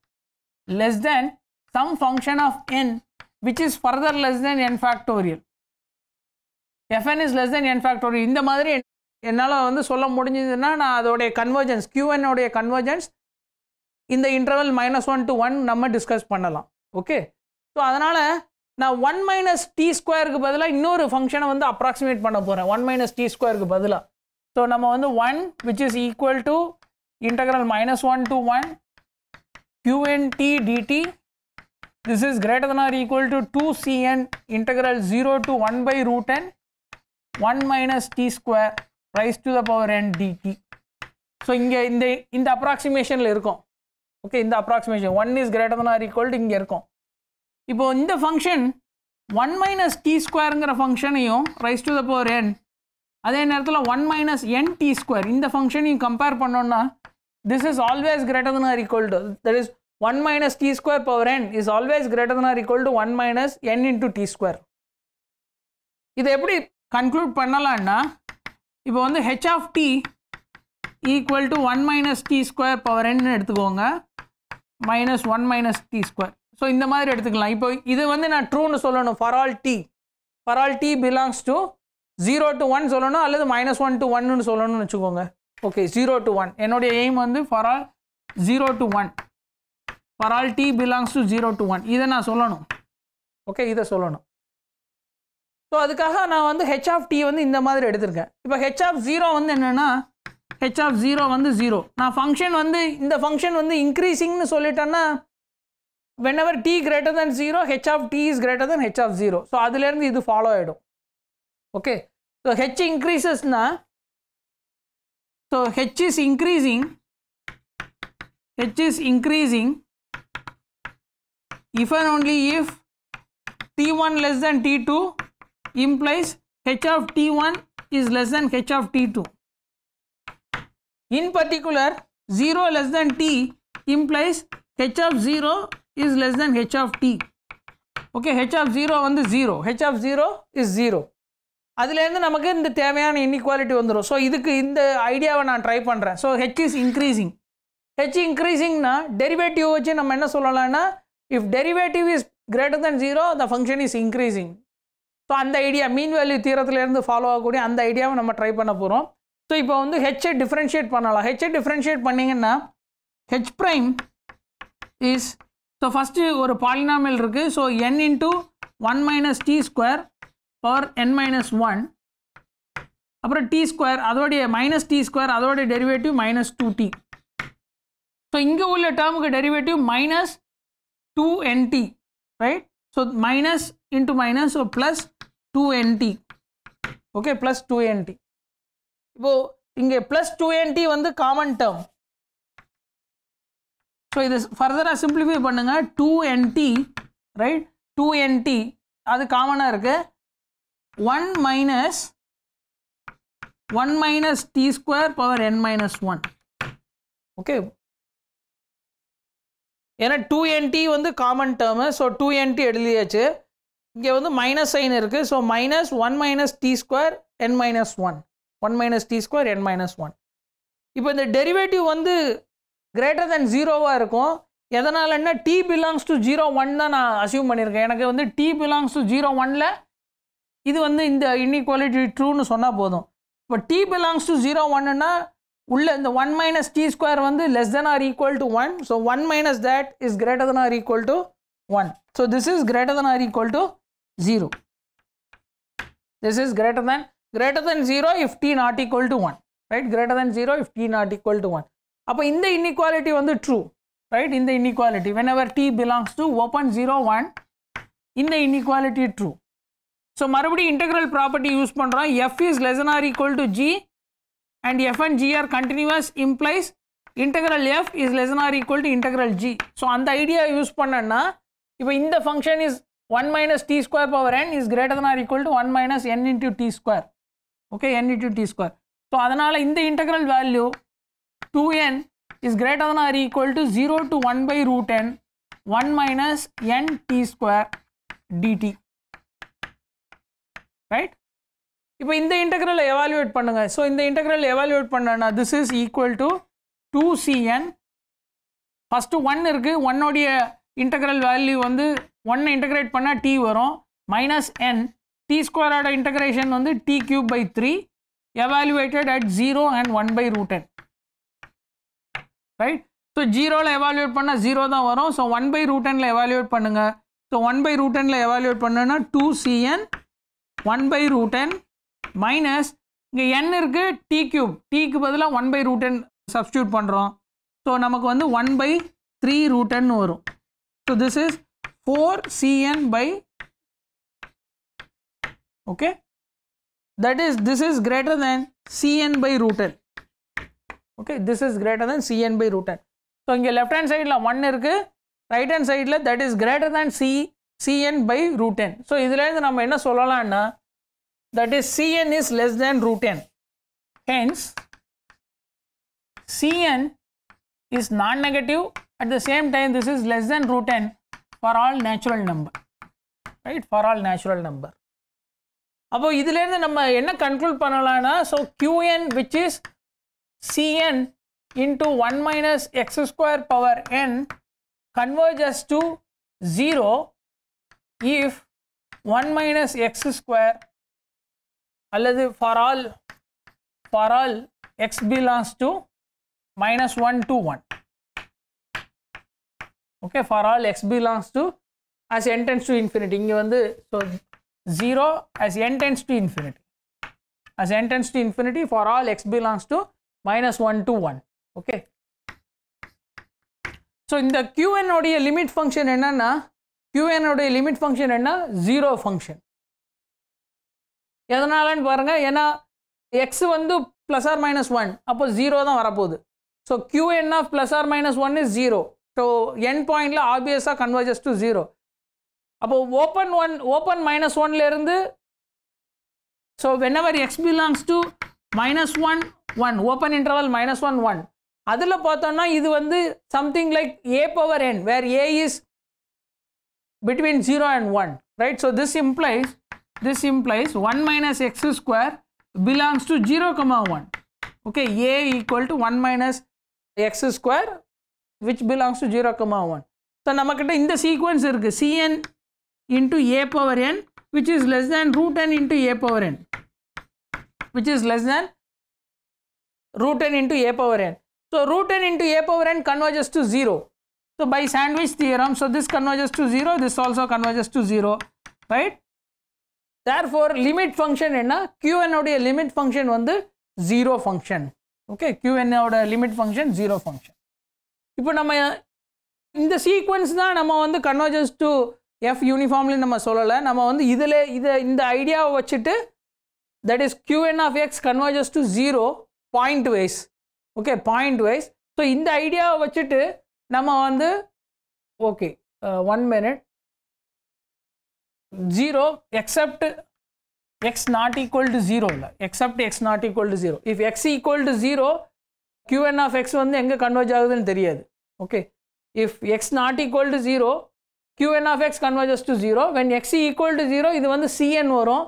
less than some function of n which is further less than n factorial fn is less than n factorial இந்த மாதிரி என்னால் வந்து சொல்ல முடிஞ்சதுன்னா நான் அதோடைய கன்வர்ஜென்ஸ் கியூஎன்னுடைய கன்வர்ஜென்ஸ் இந்த interval minus one to one நம்ம டிஸ்கஸ் பண்ணலாம் ஓகே ஸோ அதனால் நான் ஒன் மைனஸ் டி ஸ்கொயருக்கு பதிலாக இன்னொரு ஃபங்க்ஷனை வந்து அப்ராக்சிமேட் பண்ண போகிறேன் ஒன் மைனஸ் டி ஸ்கொயருக்கு பதிலாக ஸோ நம்ம வந்து one which is equal to integral minus one to one qnt dt this is greater than or equal to 2cn integral 0 to 1 by root n 1 minus t square raise to the power N DT so இங்கே இந்த இந்த அப்ராக்சிமேஷனில் இருக்கும் ஓகே இந்த approximation one is greater than or equal இங்கே இருக்கும் இப்போ இந்த ஃபங்க்ஷன் ஒன் மைனஸ் டி ஸ்கொயருங்கிற ஃபங்க்ஷனையும் raise to the power N அதே நேரத்தில் ஒன் மைனஸ் என் டி ஸ்கொயர் இந்த ஃபங்க்ஷனையும் கம்பேர் பண்ணோன்னா this is always greater than or equal to that is 1 minus t square power n is always greater than or equal to 1 minus n into t square இது எப்படி conclude பண்ணலான்னா இப்போ வந்து h of t equal to 1 minus t square power n எடுத்துக்கோங்க minus 1 minus t square so இந்த மாதிரி எடுத்துக்கலாம் இப்போ இது வந்து நான் ட்ரூன்னு சொல்லணும் for all T for all T belongs to zero to one சொல்லணும் அல்லது மைனஸ் ஒன் டு ஒன்னு சொல்லணும்னு வச்சுக்கோங்க ஓகே ஜீரோ டு ஒன் என்னுடைய எய்ம் வந்து for all zero to one for all T belongs to zero to one இதை நான் சொல்லணும் ஓகே இதை சொல்லணும் ஸோ அதுக்காக நான் வந்து ஹெச் ஆஃப் டி வந்து இந்த மாதிரி எடுத்திருக்கேன் இப்போ ஹெச் ஆஃப் ஜீரோ வந்து என்னென்னா ஹெச் ஆஃப் ஜீரோ வந்து ஜீரோ நான் ஃபங்க்ஷன் வந்து இந்த ஃபங்க்ஷன் வந்து இன்க்ரீஸிங்னு சொல்லிட்டேன்னா whenever t greater than zero h of t is greater than h of zero so அதுலேருந்து இது ஃபாலோ ஆகிடும் ஓகே ஸோ ஹெச் இன்க்ரீசஸ்னால் So, h is increasing, h is increasing if and only if t1 less than t2 implies h of t1 is less than h of t2. In particular, 0 less than t implies h of 0 is less than h of t. Okay, h of 0 on the 0, h of 0 is 0. அதுலேருந்து நமக்கு இந்த தேவையான inequality வந்துடும் so இதுக்கு இந்த ஐடியாவை நான் try பண்ணுறேன் so h is increasing h இன்க்ரீஸிங்னா டெரிவேட்டிவ் வச்சு நம்ம என்ன சொல்லலாம்னா if derivative is greater than zero the function is increasing so அந்த ஐடியா மீன் வேல்யூ தீரத்துலேருந்து ஃபாலோ ஆகக்கூடிய அந்த ஐடியாவை நம்ம ட்ரை பண்ண போகிறோம் ஸோ இப்போ வந்து ஹெச்ஐ டிஃப்ரென்ஷியேட் பண்ணலாம் ஹெச்ஐ டிஃப்ரென்ஷியேட் பண்ணிங்கன்னா h prime is so first ஒரு பாலினாமல் இருக்குது so n into one minus D square power n minus one அப்புறம் டி ஸ்கொயர் அதோடைய மைனஸ் டி ஸ்கொயர் அதோடைய derivative minus two t so இங்கே உள்ள டேர்முக்கு derivative minus two n t right so minus into minus so plus two n t okay plus two n t இப்போது இங்கே plus two n t வந்து common term so இது ஃபர்தராக simplify பண்ணுங்கள் two n t right two n t அது காமனாக இருக்குது one minus one minus D square power n minus one okay ஏன்னா டூ என்டி வந்து common term so two n t எழுதியாச்சு இங்கே வந்து மைனஸ் சைன் இருக்குது so minus one minus D square n minus one one minus D square n minus one இப்போ இந்த derivative வந்து greater than ஜீரோவாக இருக்கும் எதனாலன்னா t belongs to zero one தான் நான் அசியூம் பண்ணியிருக்கேன் எனக்கு வந்து டி பிலாங்ஸ் டு ஜீரோ ஒனில் இது வந்து இந்த இன்இக்வாலிட்டி ட்ரூன்னு சொன்னால் போதும் இப்போ டி பிலாங்ஸ் டு ஜீரோ ஒன்னுன்னா உள்ள இந்த ஒன் மைனஸ் டி ஸ்கொயர் வந்து less than or equal to one so one minus that is greater than or equal to one so this is greater than or equal to zero this is greater than greater than zero if t not equal to one right greater than zero if t not equal to one அப்போ இந்த inequality வந்து true right இந்த inequality whenever t belongs to open zero one இந்த inequality true so மறுபடியும் integral property use பண்ணுறோம் f is lesson or equal to g and f and g are continuous implies integral f is lesson or equal to integral g so அந்த idea use பண்ணேன்னா இப்போ இந்த function is one minus D square power n is greater than or equal to one minus n into t square okay n into t square so அதனால் இந்த integral value two n is greater than or equal to zero to one by root n one minus N D square dt right இப்போ இந்த integral evaluate பண்ணுங்கள் so இந்த integral evaluate பண்ணனா this is equal to two c n first one இருக்குது ஒன்னோடைய integral value வந்து ஒன்னை integrate பண்ணால் டி வரும் மைனஸ் என் டி ஸ்கொயரோட இன்டெகிரேஷன் வந்து t cube by three evaluated at zero and one by root n right so ஜீரோவில் எவால்யூட் பண்ணால் ஜீரோ தான் வரும் ஸோ ஒன் பை ரூட் எனில் எவால்யூட் பண்ணுங்கள் ஸோ ஒன் பை ரூட் எனில் எவால்யூட் பண்ணுன்னா two c n one by root n minus இங்கே n இருக்குது டி கியூப் டிக்கு பதிலாக one by root n substitute பண்ணுறோம் ஸோ நமக்கு வந்து one by three root n வரும் so this is four c n by okay that is this is greater than cn by root n okay this is greater than cn by root n so இங்க left hand sideல 1 இருக்கு right hand sideல that is greater than c c n by root ten so இதுலேருந்து நம்ம என்ன சொல்லலாம்னா that is CN is less than root ten hence c n is non negative at the same time this is less than root ten for all natural number right for all natural number அப்போ இதுலேருந்து நம்ம என்ன conclude பண்ணலாம்னா so q n which is c n into one minus X square power N converges to zero if 1 minus x square அல்லது for all for all x belongs to minus 1 to 1 okay for all x belongs to as n tends to infinity இங்க வந்து so 0 as n tends to infinity as n tends to infinity for all x belongs to minus 1 to 1 okay so இந்த qn உடைய limit function என்னன்னா உடைய limit function என்ன zero function எதனாலன்னு பாருங்கள் ஏன்னா எக்ஸ் வந்து ப்ளஸ் ஆர் மைனஸ் ஒன் அப்போ 0 தான் வரப்போகுது so qn of plus or minus one is zero so n pointல obvious கன்வர்ஜஸ் to ஜீரோ அப்போ ஓப்பன் ஒன் ஓப்பன் மைனஸ் ஒன்லேருந்து so whenever x belongs to minus one one open interval minus one one அதில் பார்த்தோம்னா இது வந்து something like a power n where a is between 0 and 1 right so this implies this implies 1 minus x square belongs to 0 comma 1 okay a equal to 1 minus x square which belongs to 0 comma 1 so namakata in the sequence irukku cn into a power n which is less than root n into a power n which is less than root n into a power n so root n into a power n converges to 0 So by sandwich theorem, so this converges to 0, this also converges to 0, right? Therefore, limit function என்ன, qn உடைய limit function வந்து 0 function, okay, qn உடைய limit function 0 function. இப்போ நம்ம இந்த sequence தான் நம்ம வந்து converges to f uniformly நம்ம சொல்லல, நம்ம வந்து இதில் இந்த ஐடியாவை வச்சிட்டு, that is qn of x converges to 0 point wise, okay, point wise. So, இந்த ஐடியாவை வச்சிட்டு, நம்ம வந்து okay one minute zero except x not equal to zero இல்லை except x not equal to zero if x equal to zero q n of x வந்து எங்கே converge ஆகுதுன்னு தெரியாது okay if x not equal to zero q n of x converges to zero when x equal to zero இது வந்து CN வரும்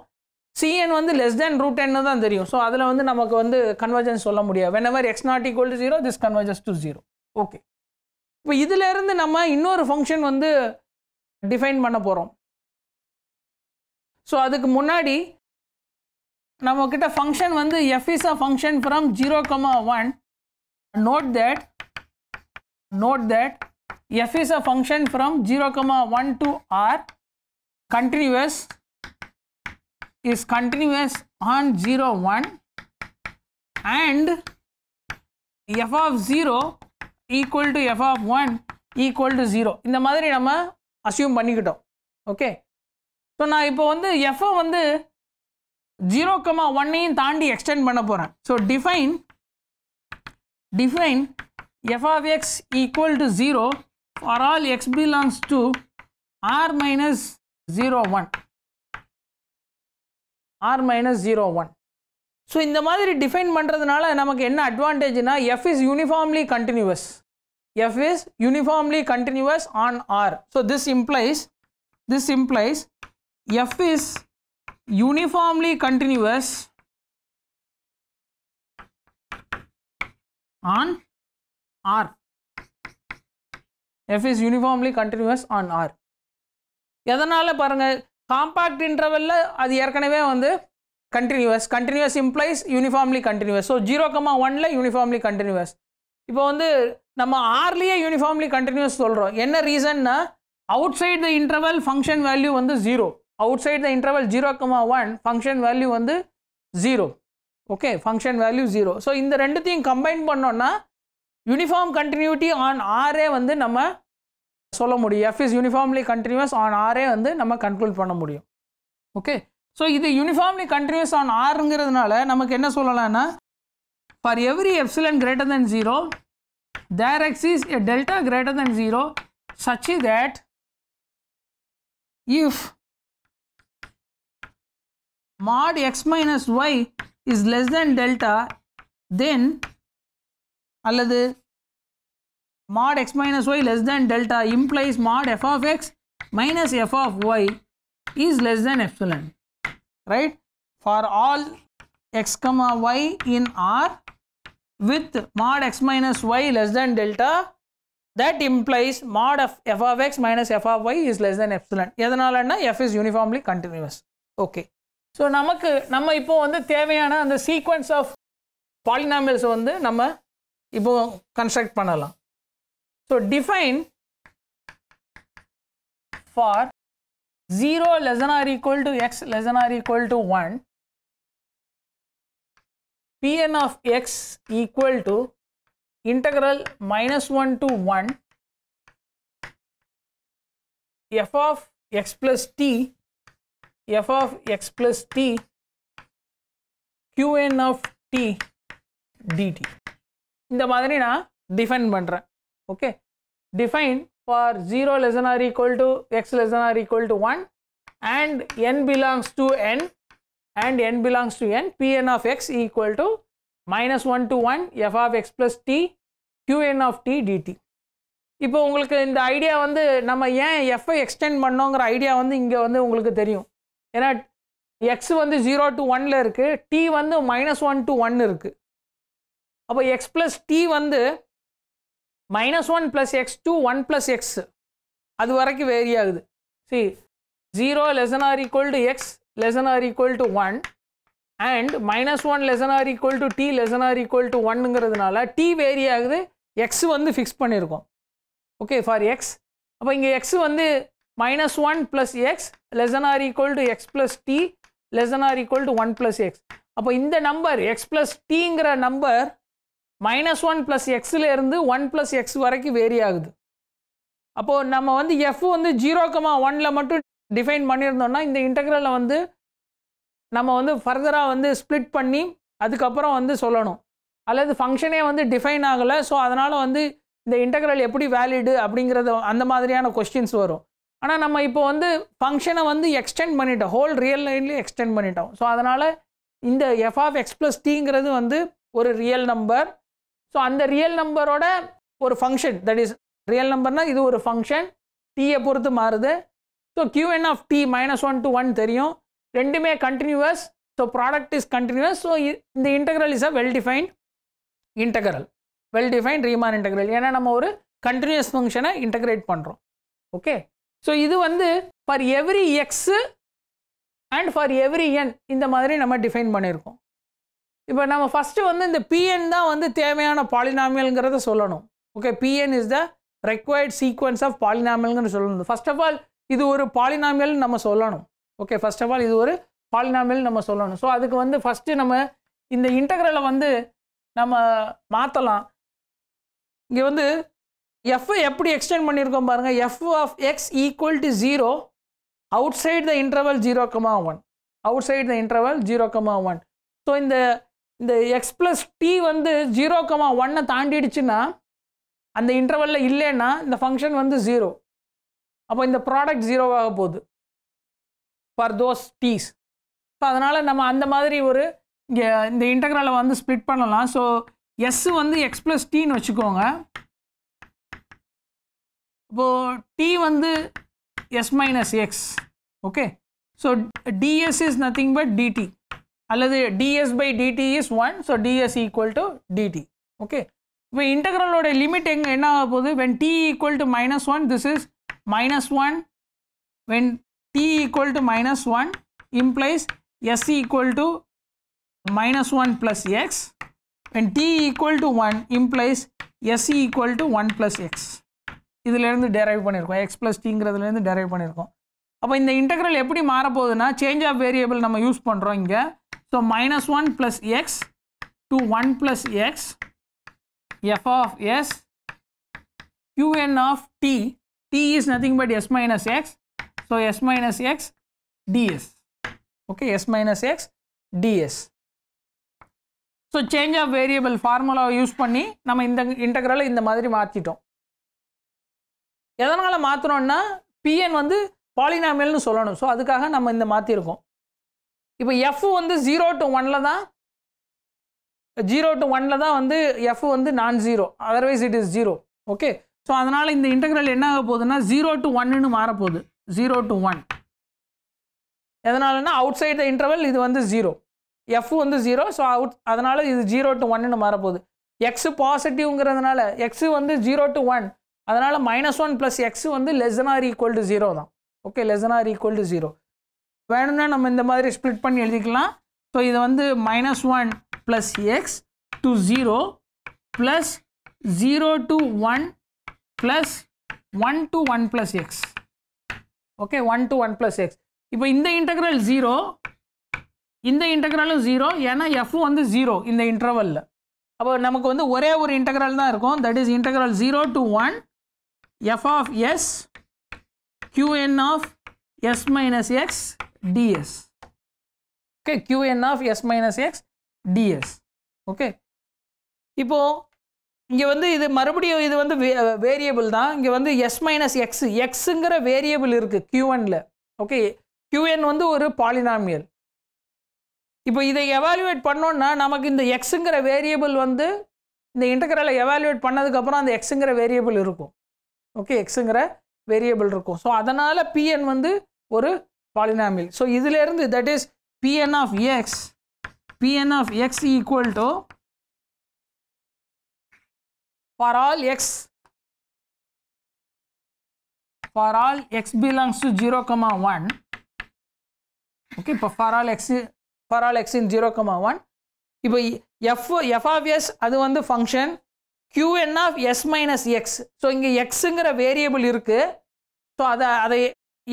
CN வந்து less than root என்ன தான் தெரியும் ஸோ அதில் வந்து நமக்கு வந்து கன்வர்ஜன்ஸ் சொல்ல முடியாது whenever x not equal to zero this converges to zero okay இப்போ இதிலேருந்து நம்ம இன்னொரு ஃபங்க்ஷன் வந்து டிஃபைன் பண்ண போகிறோம் ஸோ அதுக்கு முன்னாடி நம்மக்கிட்ட ஃபங்க்ஷன் வந்து f is a function from zero comma one note that note that f is a function from zero comma one to r continuous is continuous on zero one and f of zero equal to F of one equal to zero இந்த மாதிரி நம்ம assume பண்ணிக்கிட்டோம் okay so நான் இப்போ வந்து FI வந்து zero comma ஒன்னையும் தாண்டி எக்ஸ்டெண்ட் பண்ண போகிறேன் so define define f of X equal to zero for all x belongs to r minus zero one r minus zero one so இந்த மாதிரி டிஃபைன் பண்ணுறதுனால நமக்கு என்ன அட்வான்டேஜ்னா f is uniformly continuous f is uniformly continuous on r so this implies this implies f is uniformly continuous on r f is uniformly continuous on r எதனால் பாருங்கள் compact இன்டர்வெல்ல அது ஏற்கனவே வந்து continuous continuous implies uniformly continuous so zero comma ஒன்ல uniformly continuous இப்போ வந்து நம்ம ஆர்லியே யூனிஃபார்ம்லி கண்டினியூஸ் சொல்கிறோம் என்ன ரீசன்னா outside the interval function value வந்து zero outside the interval zero comma one function value வந்து zero okay function value zero so இந்த ரெண்டுத்தையும் கம்பைன் பண்ணோன்னா யூனிஃபார்ம் கண்டினியூட்டி ஆன் ஆரே வந்து நம்ம சொல்ல முடியும் f is uniformly continuous on ஆரே வந்து நம்ம கன்க்ளூட் பண்ண முடியும் ஓகே ஸோ இது யூனிஃபார்ம்லி கண்டினியூஸ் ஆன் ஆறுங்கிறதுனால நமக்கு என்ன சொல்லலாம்னா for every epsilon greater than zero there is a delta greater than zero such e that if mod x minus y is less than delta then அல்லது mod x minus y less than delta implies mod F of X minus F of y is less then epsilon right for all x comma y in R with mod x minus y less than delta that implies mod of f of x minus f of y is less than epsilon எதனாலன்னா f is uniformly continuous okay so நமக்கு நம்ம இப்போ வந்து தேவையான அந்த sequence of polynomials வந்து நம்ம இப்போ construct பண்ணலாம் so define for 0 less than or equal to x less than or equal to 1 pn of x equal to integral minus 1 to 1 f of x plus t f of x plus t qn of t dt இந்த மாதிரி நான் define பண்ணுறேன் Okay, define. for 0 less than or equal to x less than or equal to 1 and n belongs to n and n belongs to n pn of x equal to minus 1 to 1 f of x plus t qn of t dt இப்போ உங்களுக்கு இந்த idea வந்து நம்ம ஏன் f ஐ extend பண்ணோங்கிற idea வந்து இங்கே வந்து உங்களுக்கு தெரியும் ஏன்னா x வந்து ஜீரோ டு ல இருக்குது t வந்து மைனஸ் ஒன் டு ஒன் இருக்குது அப்போ எக்ஸ் ப்ளஸ் டி வந்து minus one plus x to one plus x அது வரைக்கும் வேரி ஆகுது see zero lesson or equal to X lesson or equal to one and minus one lesser or equal to t lesser or equal to ஒன்னுங்கிறதுனால t vary ஆகுது x வந்து fix பண்ணியிருக்கோம் okay for x அப்போ இங்கே x வந்து minus one plus x lesson or equal to x plus D lesser or equal to one plus x அப்போ இந்த number x plus டிங்கிற நம்பர் மைனஸ் ஒன் ப்ளஸ் எக்ஸ்லேருந்து one plus x வரைக்கும் vary ஆகுது அப்போது நம்ம வந்து எஃப் வந்து ஜீரோ கமா ஒனில் மட்டும் டிஃபைன் பண்ணியிருந்தோம்னா இந்த இன்டகிரலை வந்து நம்ம வந்து ஃபர்தராக வந்து ஸ்ப்ளிட் பண்ணி அதுக்கப்புறம் வந்து சொல்லணும் அல்லது ஃபங்க்ஷனே வந்து டிஃபைன் ஆகலை ஸோ அதனால் வந்து இந்த இன்டகிரல் எப்படி வேலிடு அப்படிங்கிறத அந்த மாதிரியான கொஸ்டின்ஸ் வரும் ஆனால் நம்ம இப்போ வந்து ஃபங்க்ஷனை வந்து எக்ஸ்டெண்ட் பண்ணிட்டோம் ஹோல் ரியல் லைன்லேயும் எக்ஸ்டெண்ட் பண்ணிட்டோம் ஸோ அதனால் இந்த எஃப் ஆஃப் எக்ஸ் ப்ளஸ் டிங்கிறது வந்து ஒரு ரியல் நம்பர் ஸோ அந்த ரியல் நம்பரோட ஒரு ஃபங்க்ஷன் தட் இஸ் ரியல் நம்பர்னால் இது ஒரு ஃபங்க்ஷன் டீயை பொறுத்து மாறுது so n of t minus one to one தெரியும் ரெண்டுமே continuous so product is continuous so இந்த integral is a well defined integral well defined Riemann integral ஏன்னா நம்ம ஒரு கண்டினியூஸ் ஃபங்க்ஷனை இன்டகிரேட் பண்ணுறோம் ஓகே ஸோ இது வந்து for every x and for every n இந்த மாதிரி நம்ம டிஃபைன் பண்ணியிருக்கோம் இப்போ நம்ம ஃபஸ்ட்டு வந்து இந்த பிஎன் தான் வந்து தேவையான பாலினாமியல்ங்கிறத சொல்லணும் okay p n is the required sequence of பாலினாமியல்னு சொல்லணும் ஃபஸ்ட் ஆஃப் ஆல் இது ஒரு பாலினாமியல் நம்ம சொல்லணும் ஓகே ஃபஸ்ட் ஆஃப் ஆல் இது ஒரு பாலினாமியல் நம்ம சொல்லணும் ஸோ அதுக்கு வந்து ஃபஸ்ட்டு நம்ம இந்த இன்டகிரலை வந்து நம்ம மாற்றலாம் இங்கே வந்து எஃப் எப்படி எக்ஸ்டெண்ட் பண்ணியிருக்கோம் பாருங்கள் f of X equal to zero outside the interval zero comma one outside the interval zero comma one so இந்த இந்த எக்ஸ் ப்ளஸ் டி வந்து ஜீரோ கமா ஒன்னை தாண்டிடுச்சுன்னா அந்த இன்டர்வலில் இல்லைன்னா இந்த ஃபங்க்ஷன் வந்து ஜீரோ அப்போ இந்த ப்ராடக்ட் ஜீரோவாக போகுது ஃபார் தோஸ் டீஸ் ஸோ அதனால் நம்ம அந்த மாதிரி ஒரு இங்கே இந்த இன்டகிரலை வந்து ஸ்ப்ளிட் பண்ணலாம் ஸோ எஸ் வந்து எக்ஸ் ப்ளஸ் டீன்னு வச்சுக்கோங்க இப்போது டி வந்து s minus x okay so ds is nothing but dt அல்லது ds by dt is one so ds equal to dt okay இப்போ இன்டகிரலோட லிமிட் எங்கே என்ன ஆக போகுது when t equal to minus one this is minus one when t equal to minus one implies s equal to minus one plus x when t equal to one implies s equal to one plus x இதுலேருந்து derive பண்ணியிருக்கோம் x plus tங்கிறதுலேருந்து derive பண்ணியிருக்கோம் அப்போ இந்த integral எப்படி மாறப்போகுதுன்னா change of variable நம்ம use பண்ணுறோம் இங்கே So minus 1 plus x to 1 plus x f of s qn of t. t is nothing but s minus x. So s minus x ds. Okay, s minus x ds. So change of variable ஃபார்முலாவை use பண்ணி நம்ம இந்த இன்டகிரலை இந்த மாதிரி மாற்றிட்டோம் எதனால் மாற்றுறோம்னா PN வந்து பாலினாமியல்னு சொல்லணும் so அதுக்காக நம்ம இந்த மாற்றிருக்கோம் இப்போ எஃப் வந்து ஜீரோ டு ஒனில் தான் ஜீரோ டு ஒனில் தான் வந்து எஃப் வந்து non zero otherwise it is zero okay so அதனால் இந்த இன்டகிரல் என்ன ஆக போகுதுன்னா ஜீரோ டு ஒன்னுன்னு மாறப்போகுது ஜீரோ டு ஒன் எதனாலன்னா அவுட் சைட் த இன்டர்வல் இது வந்து ஜீரோ எஃப் வந்து ஜீரோ ஸோ அவுட் அதனால் இது ஜீரோ டு ஒன்னு மாறப்போகுது எக்ஸ் பாசிட்டிவ்ங்கிறதுனால எக்ஸு வந்து ஜீரோ டு ஒன் அதனால் மைனஸ் ஒன் ப்ளஸ் எக்ஸ் வந்து லெஸ்னார் ஈக்குவல் டு ஜீரோ தான் okay less than or equal to zero வேணும்னா நம்ம இந்த மாதிரி ஸ்ப்ளிட் பண்ணி எழுதிக்கலாம் ஸோ இதை வந்து minus one plus x to zero plus zero to one plus one to one plus x okay one to one plus x இப்போ இந்த இன்டகிரல் ஜீரோ இந்த இன்டகிரலும் ஜீரோ ஏன்னா எஃப் வந்து ஜீரோ இந்த இன்டர்வலில் அப்போ நமக்கு வந்து ஒரே ஒரு இன்டெக்ரல் தான் இருக்கும் that is integral zero to one f of s qn of s minus x ds. Okay, qn of s minus x ds. Okay. இப்போ இங்கே வந்து இது மறுபடியும் இது வந்து வேரியபிள் தான் இங்கே வந்து எஸ் மைனஸ் எக்ஸ் எக்ஸுங்கிற வேரியபிள் இருக்குது கியூஎனில் ஓகே கியூஎன் வந்து ஒரு பாலினாமியல் இப்போ இதை எவாலுவேட் பண்ணோன்னா நமக்கு இந்த எக்ஸுங்கிற வேரியபிள் வந்து இந்த இன்டகிரலை எவாலுவேட் பண்ணதுக்கப்புறம் அந்த எக்ஸுங்கிற வேரியபிள் இருக்கும் ஓகே எக்ஸுங்கிற வேரியபிள் இருக்கும் ஸோ அதனால் பிஎன் வந்து ஒரு polynomial. So, இதிலிருந்து that is Pn of x, Pn of x equal to for all x, for all x belongs to 0, comma 1, okay, for all x, for all x in 0, comma 1, இப்போ F F of s அது வந்து function qn of s minus x so இங்கே எக்ஸுங்கிற variable இருக்குது so அதை அதை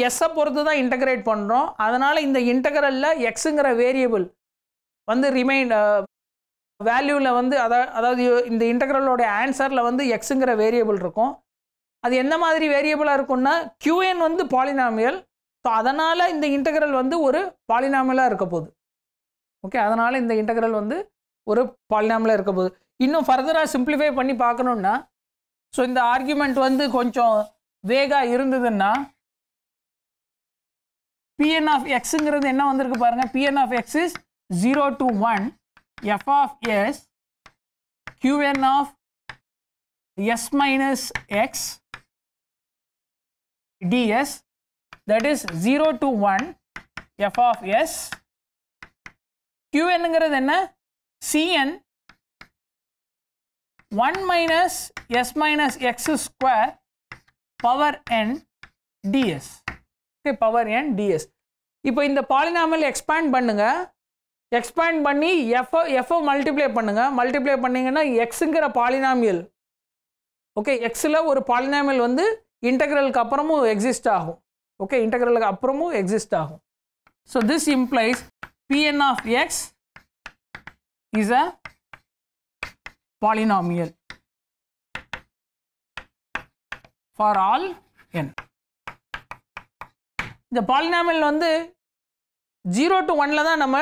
எஸ்ஸை பொறுத்து தான் இன்டகிரேட் பண்ணுறோம் அதனால் இந்த இன்டகரலில் எக்ஸுங்கிற வேரியபிள் வந்து ரிமைன் வேல்யூவில் வந்து அதாவது இந்த இன்டகிரலோட ஆன்சரில் வந்து எக்ஸுங்கிற வேரியபிள் இருக்கும் அது என்ன மாதிரி வேரியபிளாக இருக்கும்னா கியூஎன் வந்து பாலினாமியல் ஸோ அதனால் இந்த இன்டகரல் வந்து ஒரு பாலினாமியலாக இருக்க போகுது ஓகே அதனால் இந்த இன்டகரல் வந்து ஒரு பாலினாமியலாக இருக்க போகுது இன்னும் ஃபர்தராக சிம்பிளிஃபை பண்ணி பார்க்கணுன்னா ஸோ இந்த ஆர்கியூமெண்ட் வந்து கொஞ்சம் வேகாக இருந்ததுன்னா பிஎன் ஆஃப் எக்ஸுங்கிறது என்ன வந்திருக்கு பாருங்க pn of x is zero to one f of s qn of s minus x ds that is zero to one f of s கியூஎன்னுங்கிறது என்ன cn one minus s minus X square power n ds power n ds இப்போ இந்த polynomial expand பண்ணுங்கள் expand பண்ணி எஃப்ஓ எஃப்ஓ multiply பண்ணுங்கள் multiply பண்ணிங்கன்னா எக்ஸுங்கிற பாலினாமியல் ஓகே எக்ஸில் ஒரு பாலினாமியல் வந்து இன்டகிரலுக்கு அப்புறமும் எக்ஸிஸ்ட் ஆகும் ஓகே இன்டகிரலுக்கு அப்புறமும் எக்ஸிஸ்ட் ஆகும் so this implies pn of x is a polynomial for all இந்த பாலினாமியல் வந்து ஜீரோ டு ஒனில் தான் நம்ம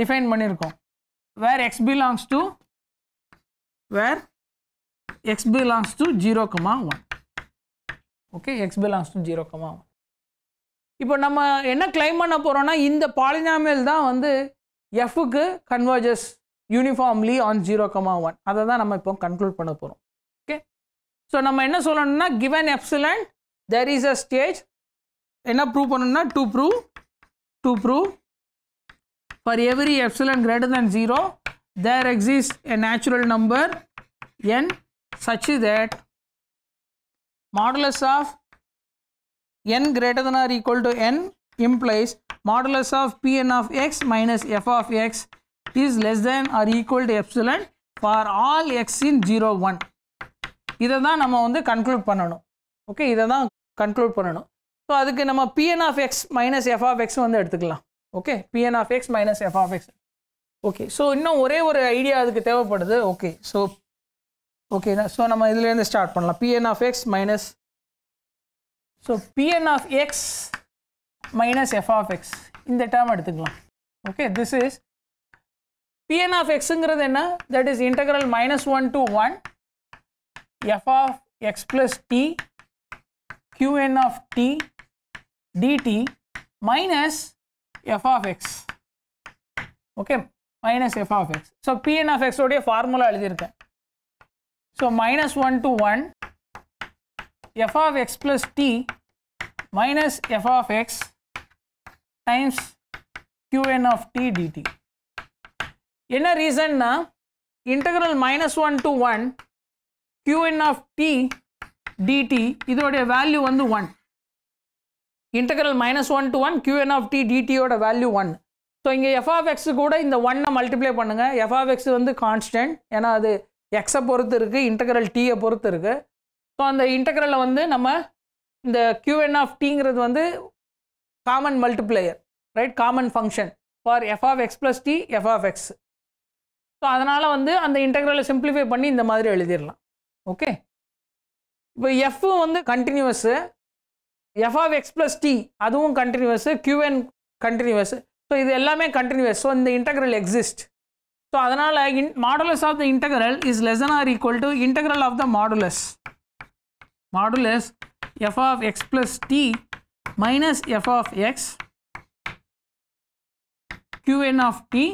டிஃபைன் பண்ணியிருக்கோம் where X belongs to where X belongs to zero comma one okay x belongs to zero comma one இப்போ நம்ம என்ன claim பண்ண போகிறோன்னா இந்த பாலினாமியல் தான் வந்து எஃப்க்கு converges uniformly on zero comma one அதை தான் நம்ம இப்போ கன்க்ளூட் பண்ண போகிறோம் ஓகே ஸோ நம்ம என்ன சொல்லணும்னா given epsilon there is a stage என்ன ப்ரூவ் பண்ணணும்னா to prove to prove for every epsilon greater than zero there exist a natural number n such that modulus of n greater than or equal to n implies modulus of pn of X minus F of x is less than or equal to epsilon for all x in zero one இதை தான் நம்ம வந்து conclude பண்ணணும் okay இதை தான் conclude பண்ணணும் so அதுக்கு நம்ம pn of X minus F of x வந்து எடுத்துக்கலாம் okay pn of X minus F of X okay so இன்னும் ஒரே ஒரு ஐடியா அதுக்கு தேவைப்படுது ஓகே ஸோ ஓகே ஸோ நம்ம இதுலேருந்து ஸ்டார்ட் பண்ணலாம் pn of X minus so pn of X minus F of x இந்த டேர்ம் எடுத்துக்கலாம் okay this is pn of எக்ஸுங்கிறது என்ன that is integral minus one to one f of X plus t qn of D dt minus f of x. Okay, minus f of x. So, Pn of x உடைய formula எழுதிருக்கேன். So, minus 1 to 1 f of x plus t minus f of x times qn of t dt. என்ன reason நா, integral minus 1 to 1 qn of t dt, இதுவுடைய value வந்து 1. Integral minus one to one qn of t டிடியோட value one so இங்கே x கூட இந்த ஒன்னை multiply பண்ணுங்கள் ஆஃப் எக்ஸ் வந்து கான்ஸ்டன்ட் ஏன்னா அது எக்ஸை பொறுத்து இருக்குது இன்டகிரல் டீயை பொறுத்து இருக்குது ஸோ அந்த இன்டகிரலில் வந்து நம்ம இந்த கியூஎன் ஆஃப் டிங்கிறது வந்து common multiplier right common function for f of X plus t of x so அதனால் வந்து அந்த இன்டகிரலை சிம்பிளிஃபை பண்ணி இந்த மாதிரி எழுதிடலாம் ஓகே இப்போ எஃப் வந்து continuous f of X plus t அதுவும் கண்டினியூவஸு கியூஎன் கண்டினியூவஸ் ஸோ இது எல்லாமே கண்டினியூவஸ் ஸோ இந்த இன்டெக்ரல் எக்ஸிஸ்ட் ஸோ அதனால் in modulus of the integral is lesson or equal to integral of the modulus modulus f of X plus D minus F of X QN of t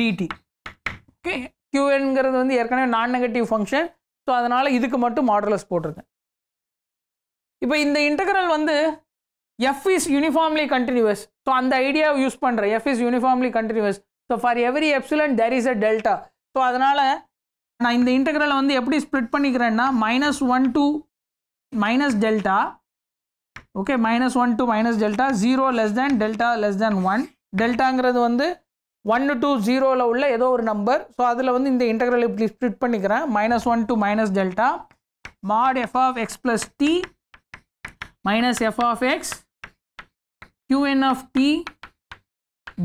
dt okay கியூஎன்கிறது வந்து ஏற்கனவே நான் negative function so அதனால் இதுக்கு மட்டும் modulus போட்டிருக்கேன் இப்போ இந்த இன்டகரல் வந்து f is uniformly continuous so அந்த ஐடியாவை யூஸ் பண்ணுறேன் f is uniformly continuous so for every epsilon there is a delta so அதனால் நான் இந்த இன்டகரலை வந்து எப்படி ஸ்ப்ளிட் பண்ணிக்கிறேன்னா minus one two minus delta okay minus one two minus delta zero less than delta less than one டெல்டாங்கிறது வந்து one to ஜீரோவில் உள்ள ஏதோ ஒரு நம்பர் ஸோ அதில் வந்து இந்த இன்டகரல் இப்படி ஸ்ப்ளிட் பண்ணிக்கிறேன் minus one two minus delta mod F of X plus t minus f of x qn of t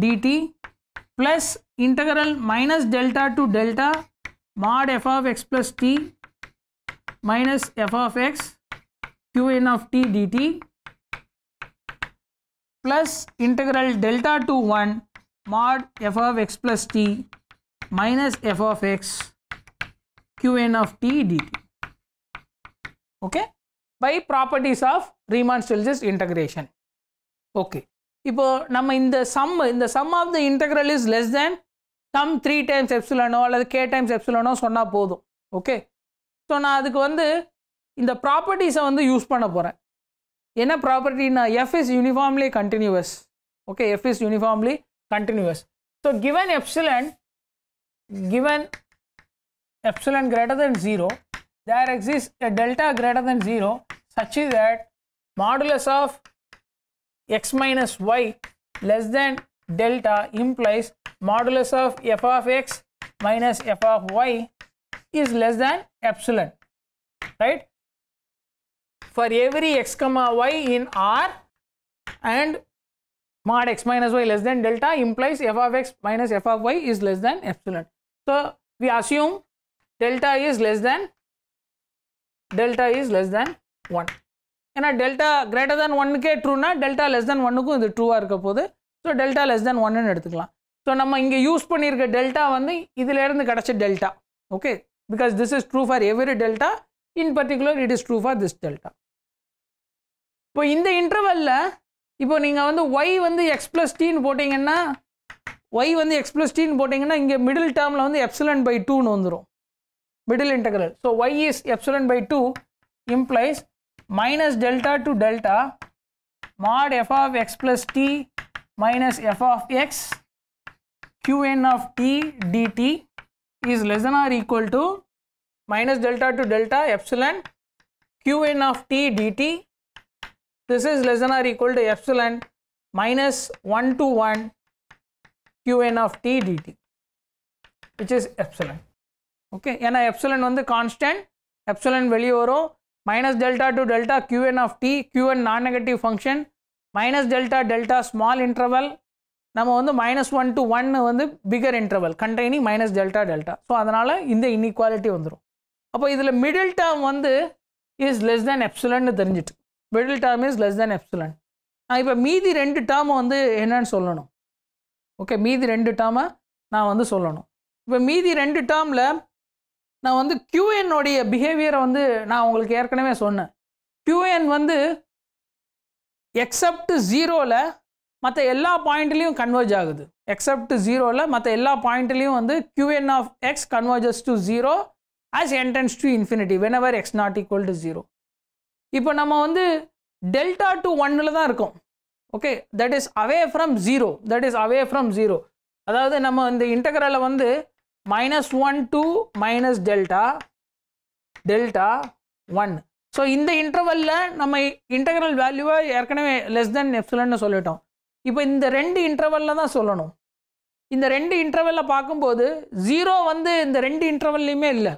dt plus integral minus delta to delta mod f of x plus t minus f of x qn of t dt plus integral delta to 1 mod f of x plus t minus f of x qn of t dt. Okay. By properties of Riemann-Stieltjes integration. Okay. இப்போ நம்ம இந்த sum இந்த sum of the integral is less than sum three times எப்சிலனோ அல்லது k times எப்சிலனோ சொன்னால் போதும் okay so நான் அதுக்கு வந்து இந்த ப்ராப்பர்ட்டிஸை வந்து யூஸ் பண்ண போகிறேன் என்ன ப்ராப்பர்ட்டின்னா f is uniformly continuous okay f is uniformly continuous so given epsilon given epsilon greater than 0 there exists delta delta greater than such is that modulus of x minus y less than delta implies modulus of f of x minus f of y is less than epsilon right for every x comma y in r and mod x minus y less than delta implies f of x minus f of y is less than epsilon so we assume delta is less than delta is less than one ஏன்னா delta greater than ஒன்னுக்கே ட்ரூனா delta less than ஒன்றுக்கும் இது ட்ரூவாக இருக்க போது so delta less தேன் ஒன்னு எடுத்துக்கலாம் so நம்ம இங்கே யூஸ் பண்ணியிருக்க டெல்டா வந்து இதிலேருந்து கிடச்ச delta okay because this is true for every delta in particular it is true for this delta இப்போ இந்த இன்டர்வலில் இப்போ நீங்கள் வந்து ஒய் வந்து எக்ஸ் ப்ளஸ் டீன்னு போட்டிங்கன்னா ஒய் வந்து எக்ஸ் ப்ளஸ் டீன்னு போட்டிங்கன்னா இங்கே மிடில் டேர்மில் வந்து எப்சிலன் பை டூன்னு வந்துடும் middle integral so why is epsilon by two implies minus delta to delta mod f of x plus t minus f of x qn of t dt is less than or equal to minus delta to delta epsilon qn of t dt this is less than or equal to epsilon minus 1 to 1 qn of t dt which is epsilon okay ஏன்னா epsilon the constant epsilon value or. minus delta to delta qn of t, qn non-negative function, minus delta delta small interval, நம்ம வந்து minus 1 to 1 வந்து bigger interval, containing minus delta delta. So, அதனால இந்த inequality வந்துரும். அப்போ இதில் middle term வந்து is less than epsilon தெரிஞ்சிட்டு middle term is less than epsilon. நான் இப்போ மீதி 2 term வந்து என்னான் சொல்லணும் okay, மீதி 2 term நான் வந்து சொல்லணும் இப்போ மீதி 2 termல நான் வந்து கியூஎன்னுடைய பிஹேவியரை வந்து நான் உங்களுக்கு ஏற்கனவே சொன்னேன் கியூஎன் வந்து எக்ஸப்ட் ஜீரோவில் மற்ற எல்லா பாயிண்ட்லேயும் கன்வர்ஜ் ஆகுது எக்ஸப்ட் ஜீரோவில் மற்ற எல்லா பாயிண்ட்லேயும் வந்து qn of x converges to zero as n tends to infinity whenever x not equal to zero இப்போ நம்ம வந்து டெல்டா டு ஒன்னில் தான் இருக்கோம் okay that is away from zero that is away from zero அதாவது நம்ம இந்த இன்டகிரலை வந்து minus one two minus delta delta one so இந்த இன்டர்வல்ல நம்ம இன்டகிரல் வேல்யூவை ஏற்கனவே லெஸ் தென் எப்சிலன்னு சொல்லிட்டோம் இப்போ இந்த ரெண்டு இன்டர்வல்ல தான் சொல்லணும் இந்த ரெண்டு இன்டர்வல்ல பார்க்கும்போது ஜீரோ வந்து இந்த ரெண்டு இன்டர்வல்லையுமே இல்லை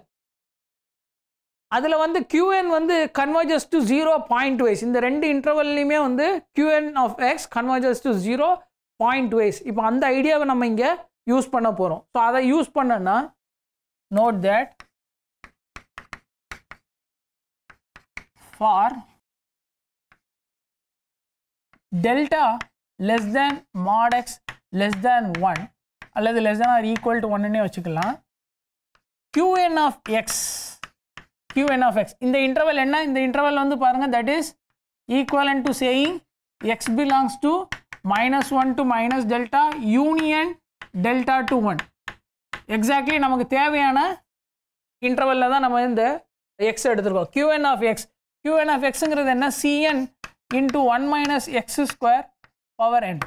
அதில் வந்து கியூஎன் வந்து converges to zero pointwise இந்த ரெண்டு இன்டர்வல்லையுமே வந்து qn of x converges to zero pointwise இப்போ அந்த ஐடியாவை நம்ம இங்கே யூஸ் பண்ண போகிறோம் ஸோ அதை யூஸ் பண்ணனா note that for delta less than mod x less than one அல்லது less than or equal to ஒன்னே வச்சுக்கலாம் qn of x qn of x இந்த இன்டர்வல் என்ன இந்த இன்டர்வல் வந்து பாருங்கள் that is equal and to saying x belongs to minus one to minus delta union delta to one exactly நமக்கு தேவையான இன்டர்வலில் தான் நம்ம இந்த எக்ஸ் எடுத்துருக்கோம் qn of X QN of எக்ஸுங்கிறது என்ன CN into one minus X square power n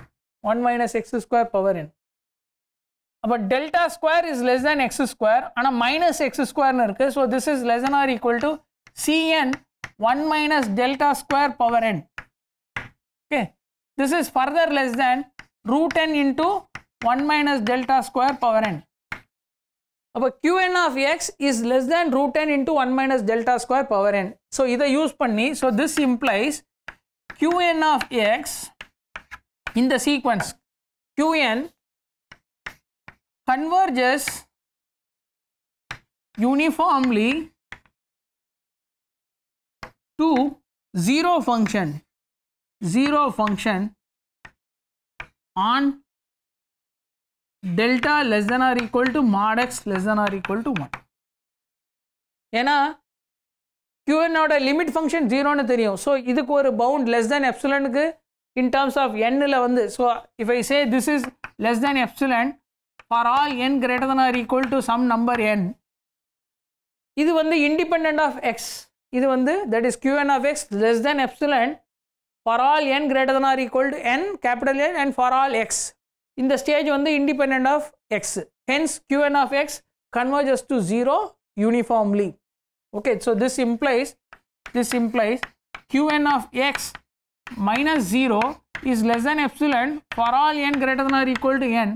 one minus X square power n அப்போ delta square is less than x square ஆனால் மைனஸ் எக்ஸ் ஸ்கொயர்னு இருக்குது so this is less or equal to cn one minus delta square power N okay this is further less than root n into 1 minus delta square power n. Now, qn of x is less than root n into 1 minus delta square power n. So, either use பண்ணி, so this implies qn of x in the sequence qn converges uniformly to 0 function 0 function on delta less than or equal to mod x less than or equal to one ஏன்னா கியூஎன்னோட limit function ஜீரோன்னு தெரியும் so இதுக்கு ஒரு bound less than எப்சுலனுக்கு in terms of எண்ணில் வந்து so if I say this is less than epsilon for all n greater than or equal to some number n இது வந்து இண்டிபெண்ட் ஆஃப் எக்ஸ் இது வந்து that is qn of x less than epsilon for all n greater than or equal to n capital n and for all x இந்த stage வந்து independent of x hence qn of x converges to zero uniformly okay so this implies this implies qn of X minus zero is less than epsilon for all n greater than or equal to n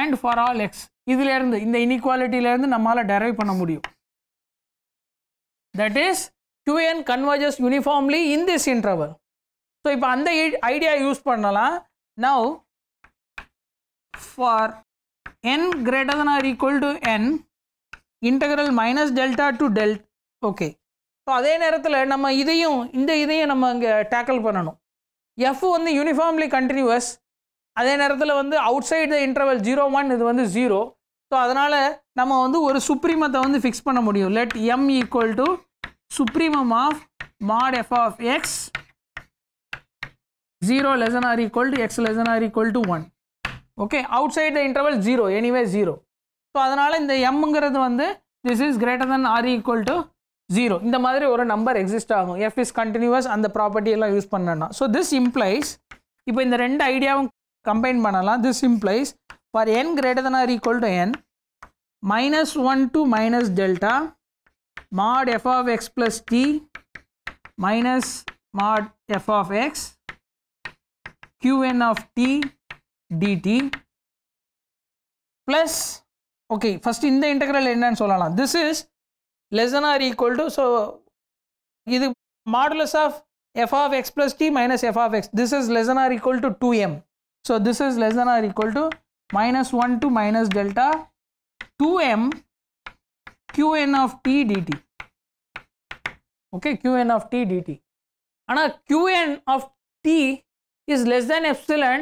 and for all x இதுலேருந்து இந்த இனிக்வாலிட்டியிலேருந்து நம்மளால் derive பண்ண முடியும் that is qn converges uniformly in this interval so இப்போ அந்த idea use பண்ணலாம் now for n greater than or equal to n integral minus delta to delta okay so அதே நேரத்தில் நம்ம இதையும் இந்த இதையும் நம்ம இங்கே டேக்கிள் பண்ணணும் எஃப் வந்து யூனிஃபார்ம்லி கண்டினியூவஸ் அதே நேரத்தில் வந்து outside the interval zero one இது வந்து ஜீரோ ஸோ அதனால் நம்ம வந்து ஒரு சுப்ரீமத்தை வந்து ஃபிக்ஸ் பண்ண முடியும் let M equal to supremum of mod F of X zero lesson or equal to X lesson or equal to one okay outside the interval zero anyway zero so அதனால் இந்த எம்ங்கிறது வந்து this is greater than or equal to zero இந்த மாதிரி ஒரு number exist ஆகும் F is continuous அந்த property எல்லாம் யூஸ் பண்ணணும் ஸோ திஸ் இம்ப்ளைஸ் இப்போ இந்த ரெண்டு ஐடியாவும் கம்பைன் பண்ணலாம் this implies for N greater than or equal to N minus one to minus delta mod F of X plus D minus mod F of X QN of D dt plus okay first in the integral என்னன்னு சொல்லலாம் this is less than or equal to so இது modulus of f of x plus t minus f of x this is less than or equal to 2m so this is less than or equal to minus 1 to minus delta 2m qn of t dt okay qn of t dt ஆனா qn of t is less than epsilon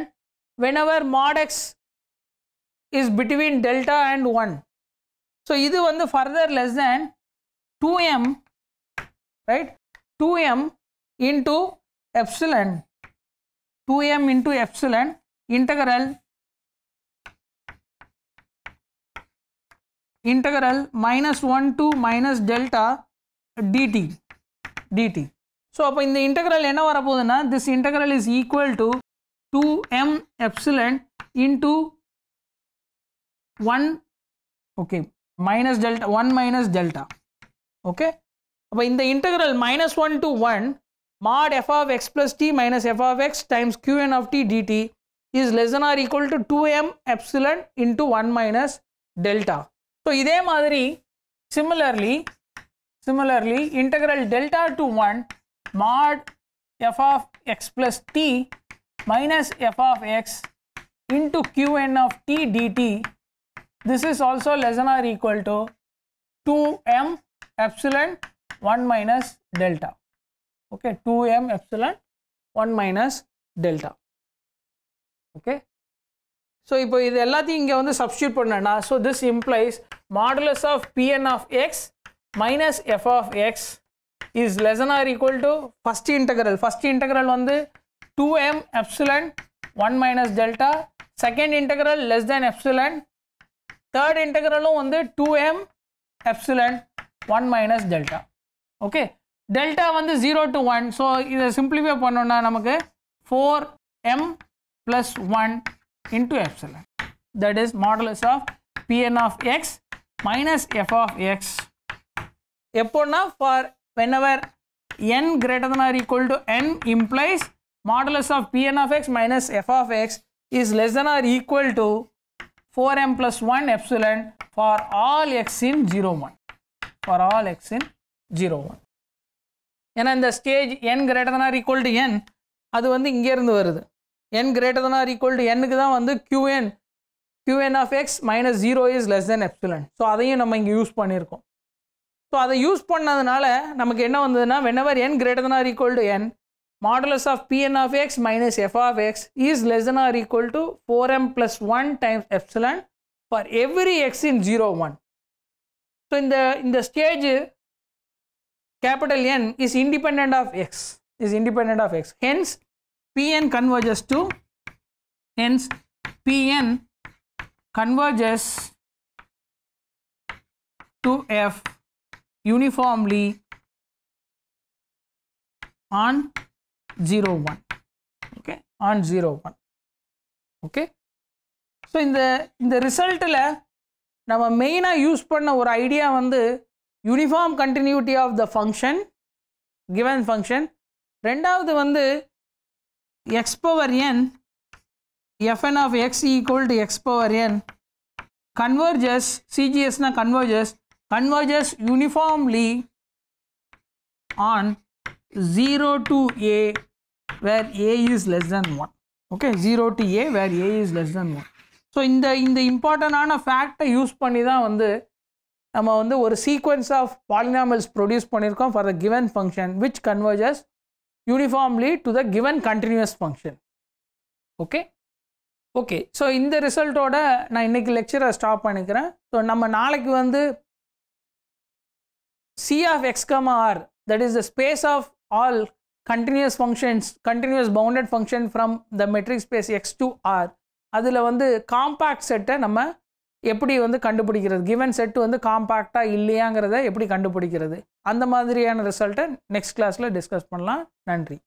whenever mod x is between delta and 1. So, one the further less than 2m right 2m into epsilon 2m into epsilon integral integral minus 1 to minus delta dt dt. So, அப்போ the integral என்ன வரப்போதுன்னா this integral is equal to 2 m epsilon into 1 okay minus delta 1 minus delta okay but in the integral minus 1 to 1 mod f of x plus t minus f of x times qn of t dt is less than or equal to 2m epsilon into 1 minus delta. So, இதே மாதிரி similarly similarly integral delta to 1 mod f of x plus t minus f of x into qn of t dt this is also less than or equal to 2m epsilon 1 minus delta okay 2m epsilon 1 minus delta okay so ipo idu ellathi inge vandu substitute pannana so this implies modulus of pn of x minus f of x is less than or equal to first integral first integral vandu 2m epsilon 1 minus delta second integral less than epsilon third integralும் வந்து 2m epsilon 1 minus delta okay delta வந்து 0 to 1 so இதை simplify பண்ணும்னா நமக்கு 4m plus 1 into epsilon that is modulus of pn of x minus f of x எப்போன்னா for whenever n greater than or equal to n implies modulus of Pn of x minus f of x is less than or equal to 4m plus 1 epsilon for all x in 0, 1. For all x in 0, 1. ஏன்னா இந்த stage N greater than or equal to N அது வந்து இங்கேருந்து வருது N greater than or equal to என்னுக்கு தான் வந்து Q N Q N of X minus zero is less than epsilon so அதையும் நம்ம இங்கே யூஸ் பண்ணியிருக்கோம் ஸோ அதை யூஸ் பண்ணதுனால நமக்கு என்ன வந்ததுன்னா whenever N greater than or equal to N modulus of Pn of x minus f of x is less than or equal to 4m plus 1 times epsilon for every x in 0, 1. So, in the, in the stage capital N is independent of x, is independent of x. Hence, Pn converges to, hence Pn converges to f uniformly on 0 1 okay on 0 1 okay so இந்த இந்த ரிசல்ட்டில் நம்ம மெயினாக use பண்ண ஒரு idea வந்து uniform continuity of the function given function ரெண்டாவது வந்து X power N F N of X equal to X power N converges சிஜிஎஸ்னால் converges converges uniformly on zero to A where a is less than 1 okay 0 to A where a is less than 1 so இந்த இந்த இம்பார்ட்டண்டான ஃபேக்டை use பண்ணி தான் வந்து நம்ம வந்து ஒரு சீக்வன்ஸ் ஆஃப் பாலினாமல்ஸ் ப்ரொடியூஸ் பண்ணியிருக்கோம் for the given function which converges uniformly to the given continuous function okay okay so இந்த ரிசல்ட்டோட நான் இன்றைக்கி லெக்சரை ஸ்டாப் பண்ணிக்கிறேன் ஸோ நம்ம நாளைக்கு வந்து C of X comma R that is the space of all continuous functions continuous bounded function from the metric space X to R அதில் வந்து காம்பேக்ட் செட்டை நம்ம எப்படி வந்து கண்டுபிடிக்கிறது கிவன் செட் வந்து காம்பேக்டாக இல்லையாங்கிறத எப்படி கண்டுபிடிக்கிறது அந்த மாதிரியான ரிசல்ட்டை நெக்ஸ்ட் கிளாஸில் டிஸ்கஸ் பண்ணலாம் நன்றி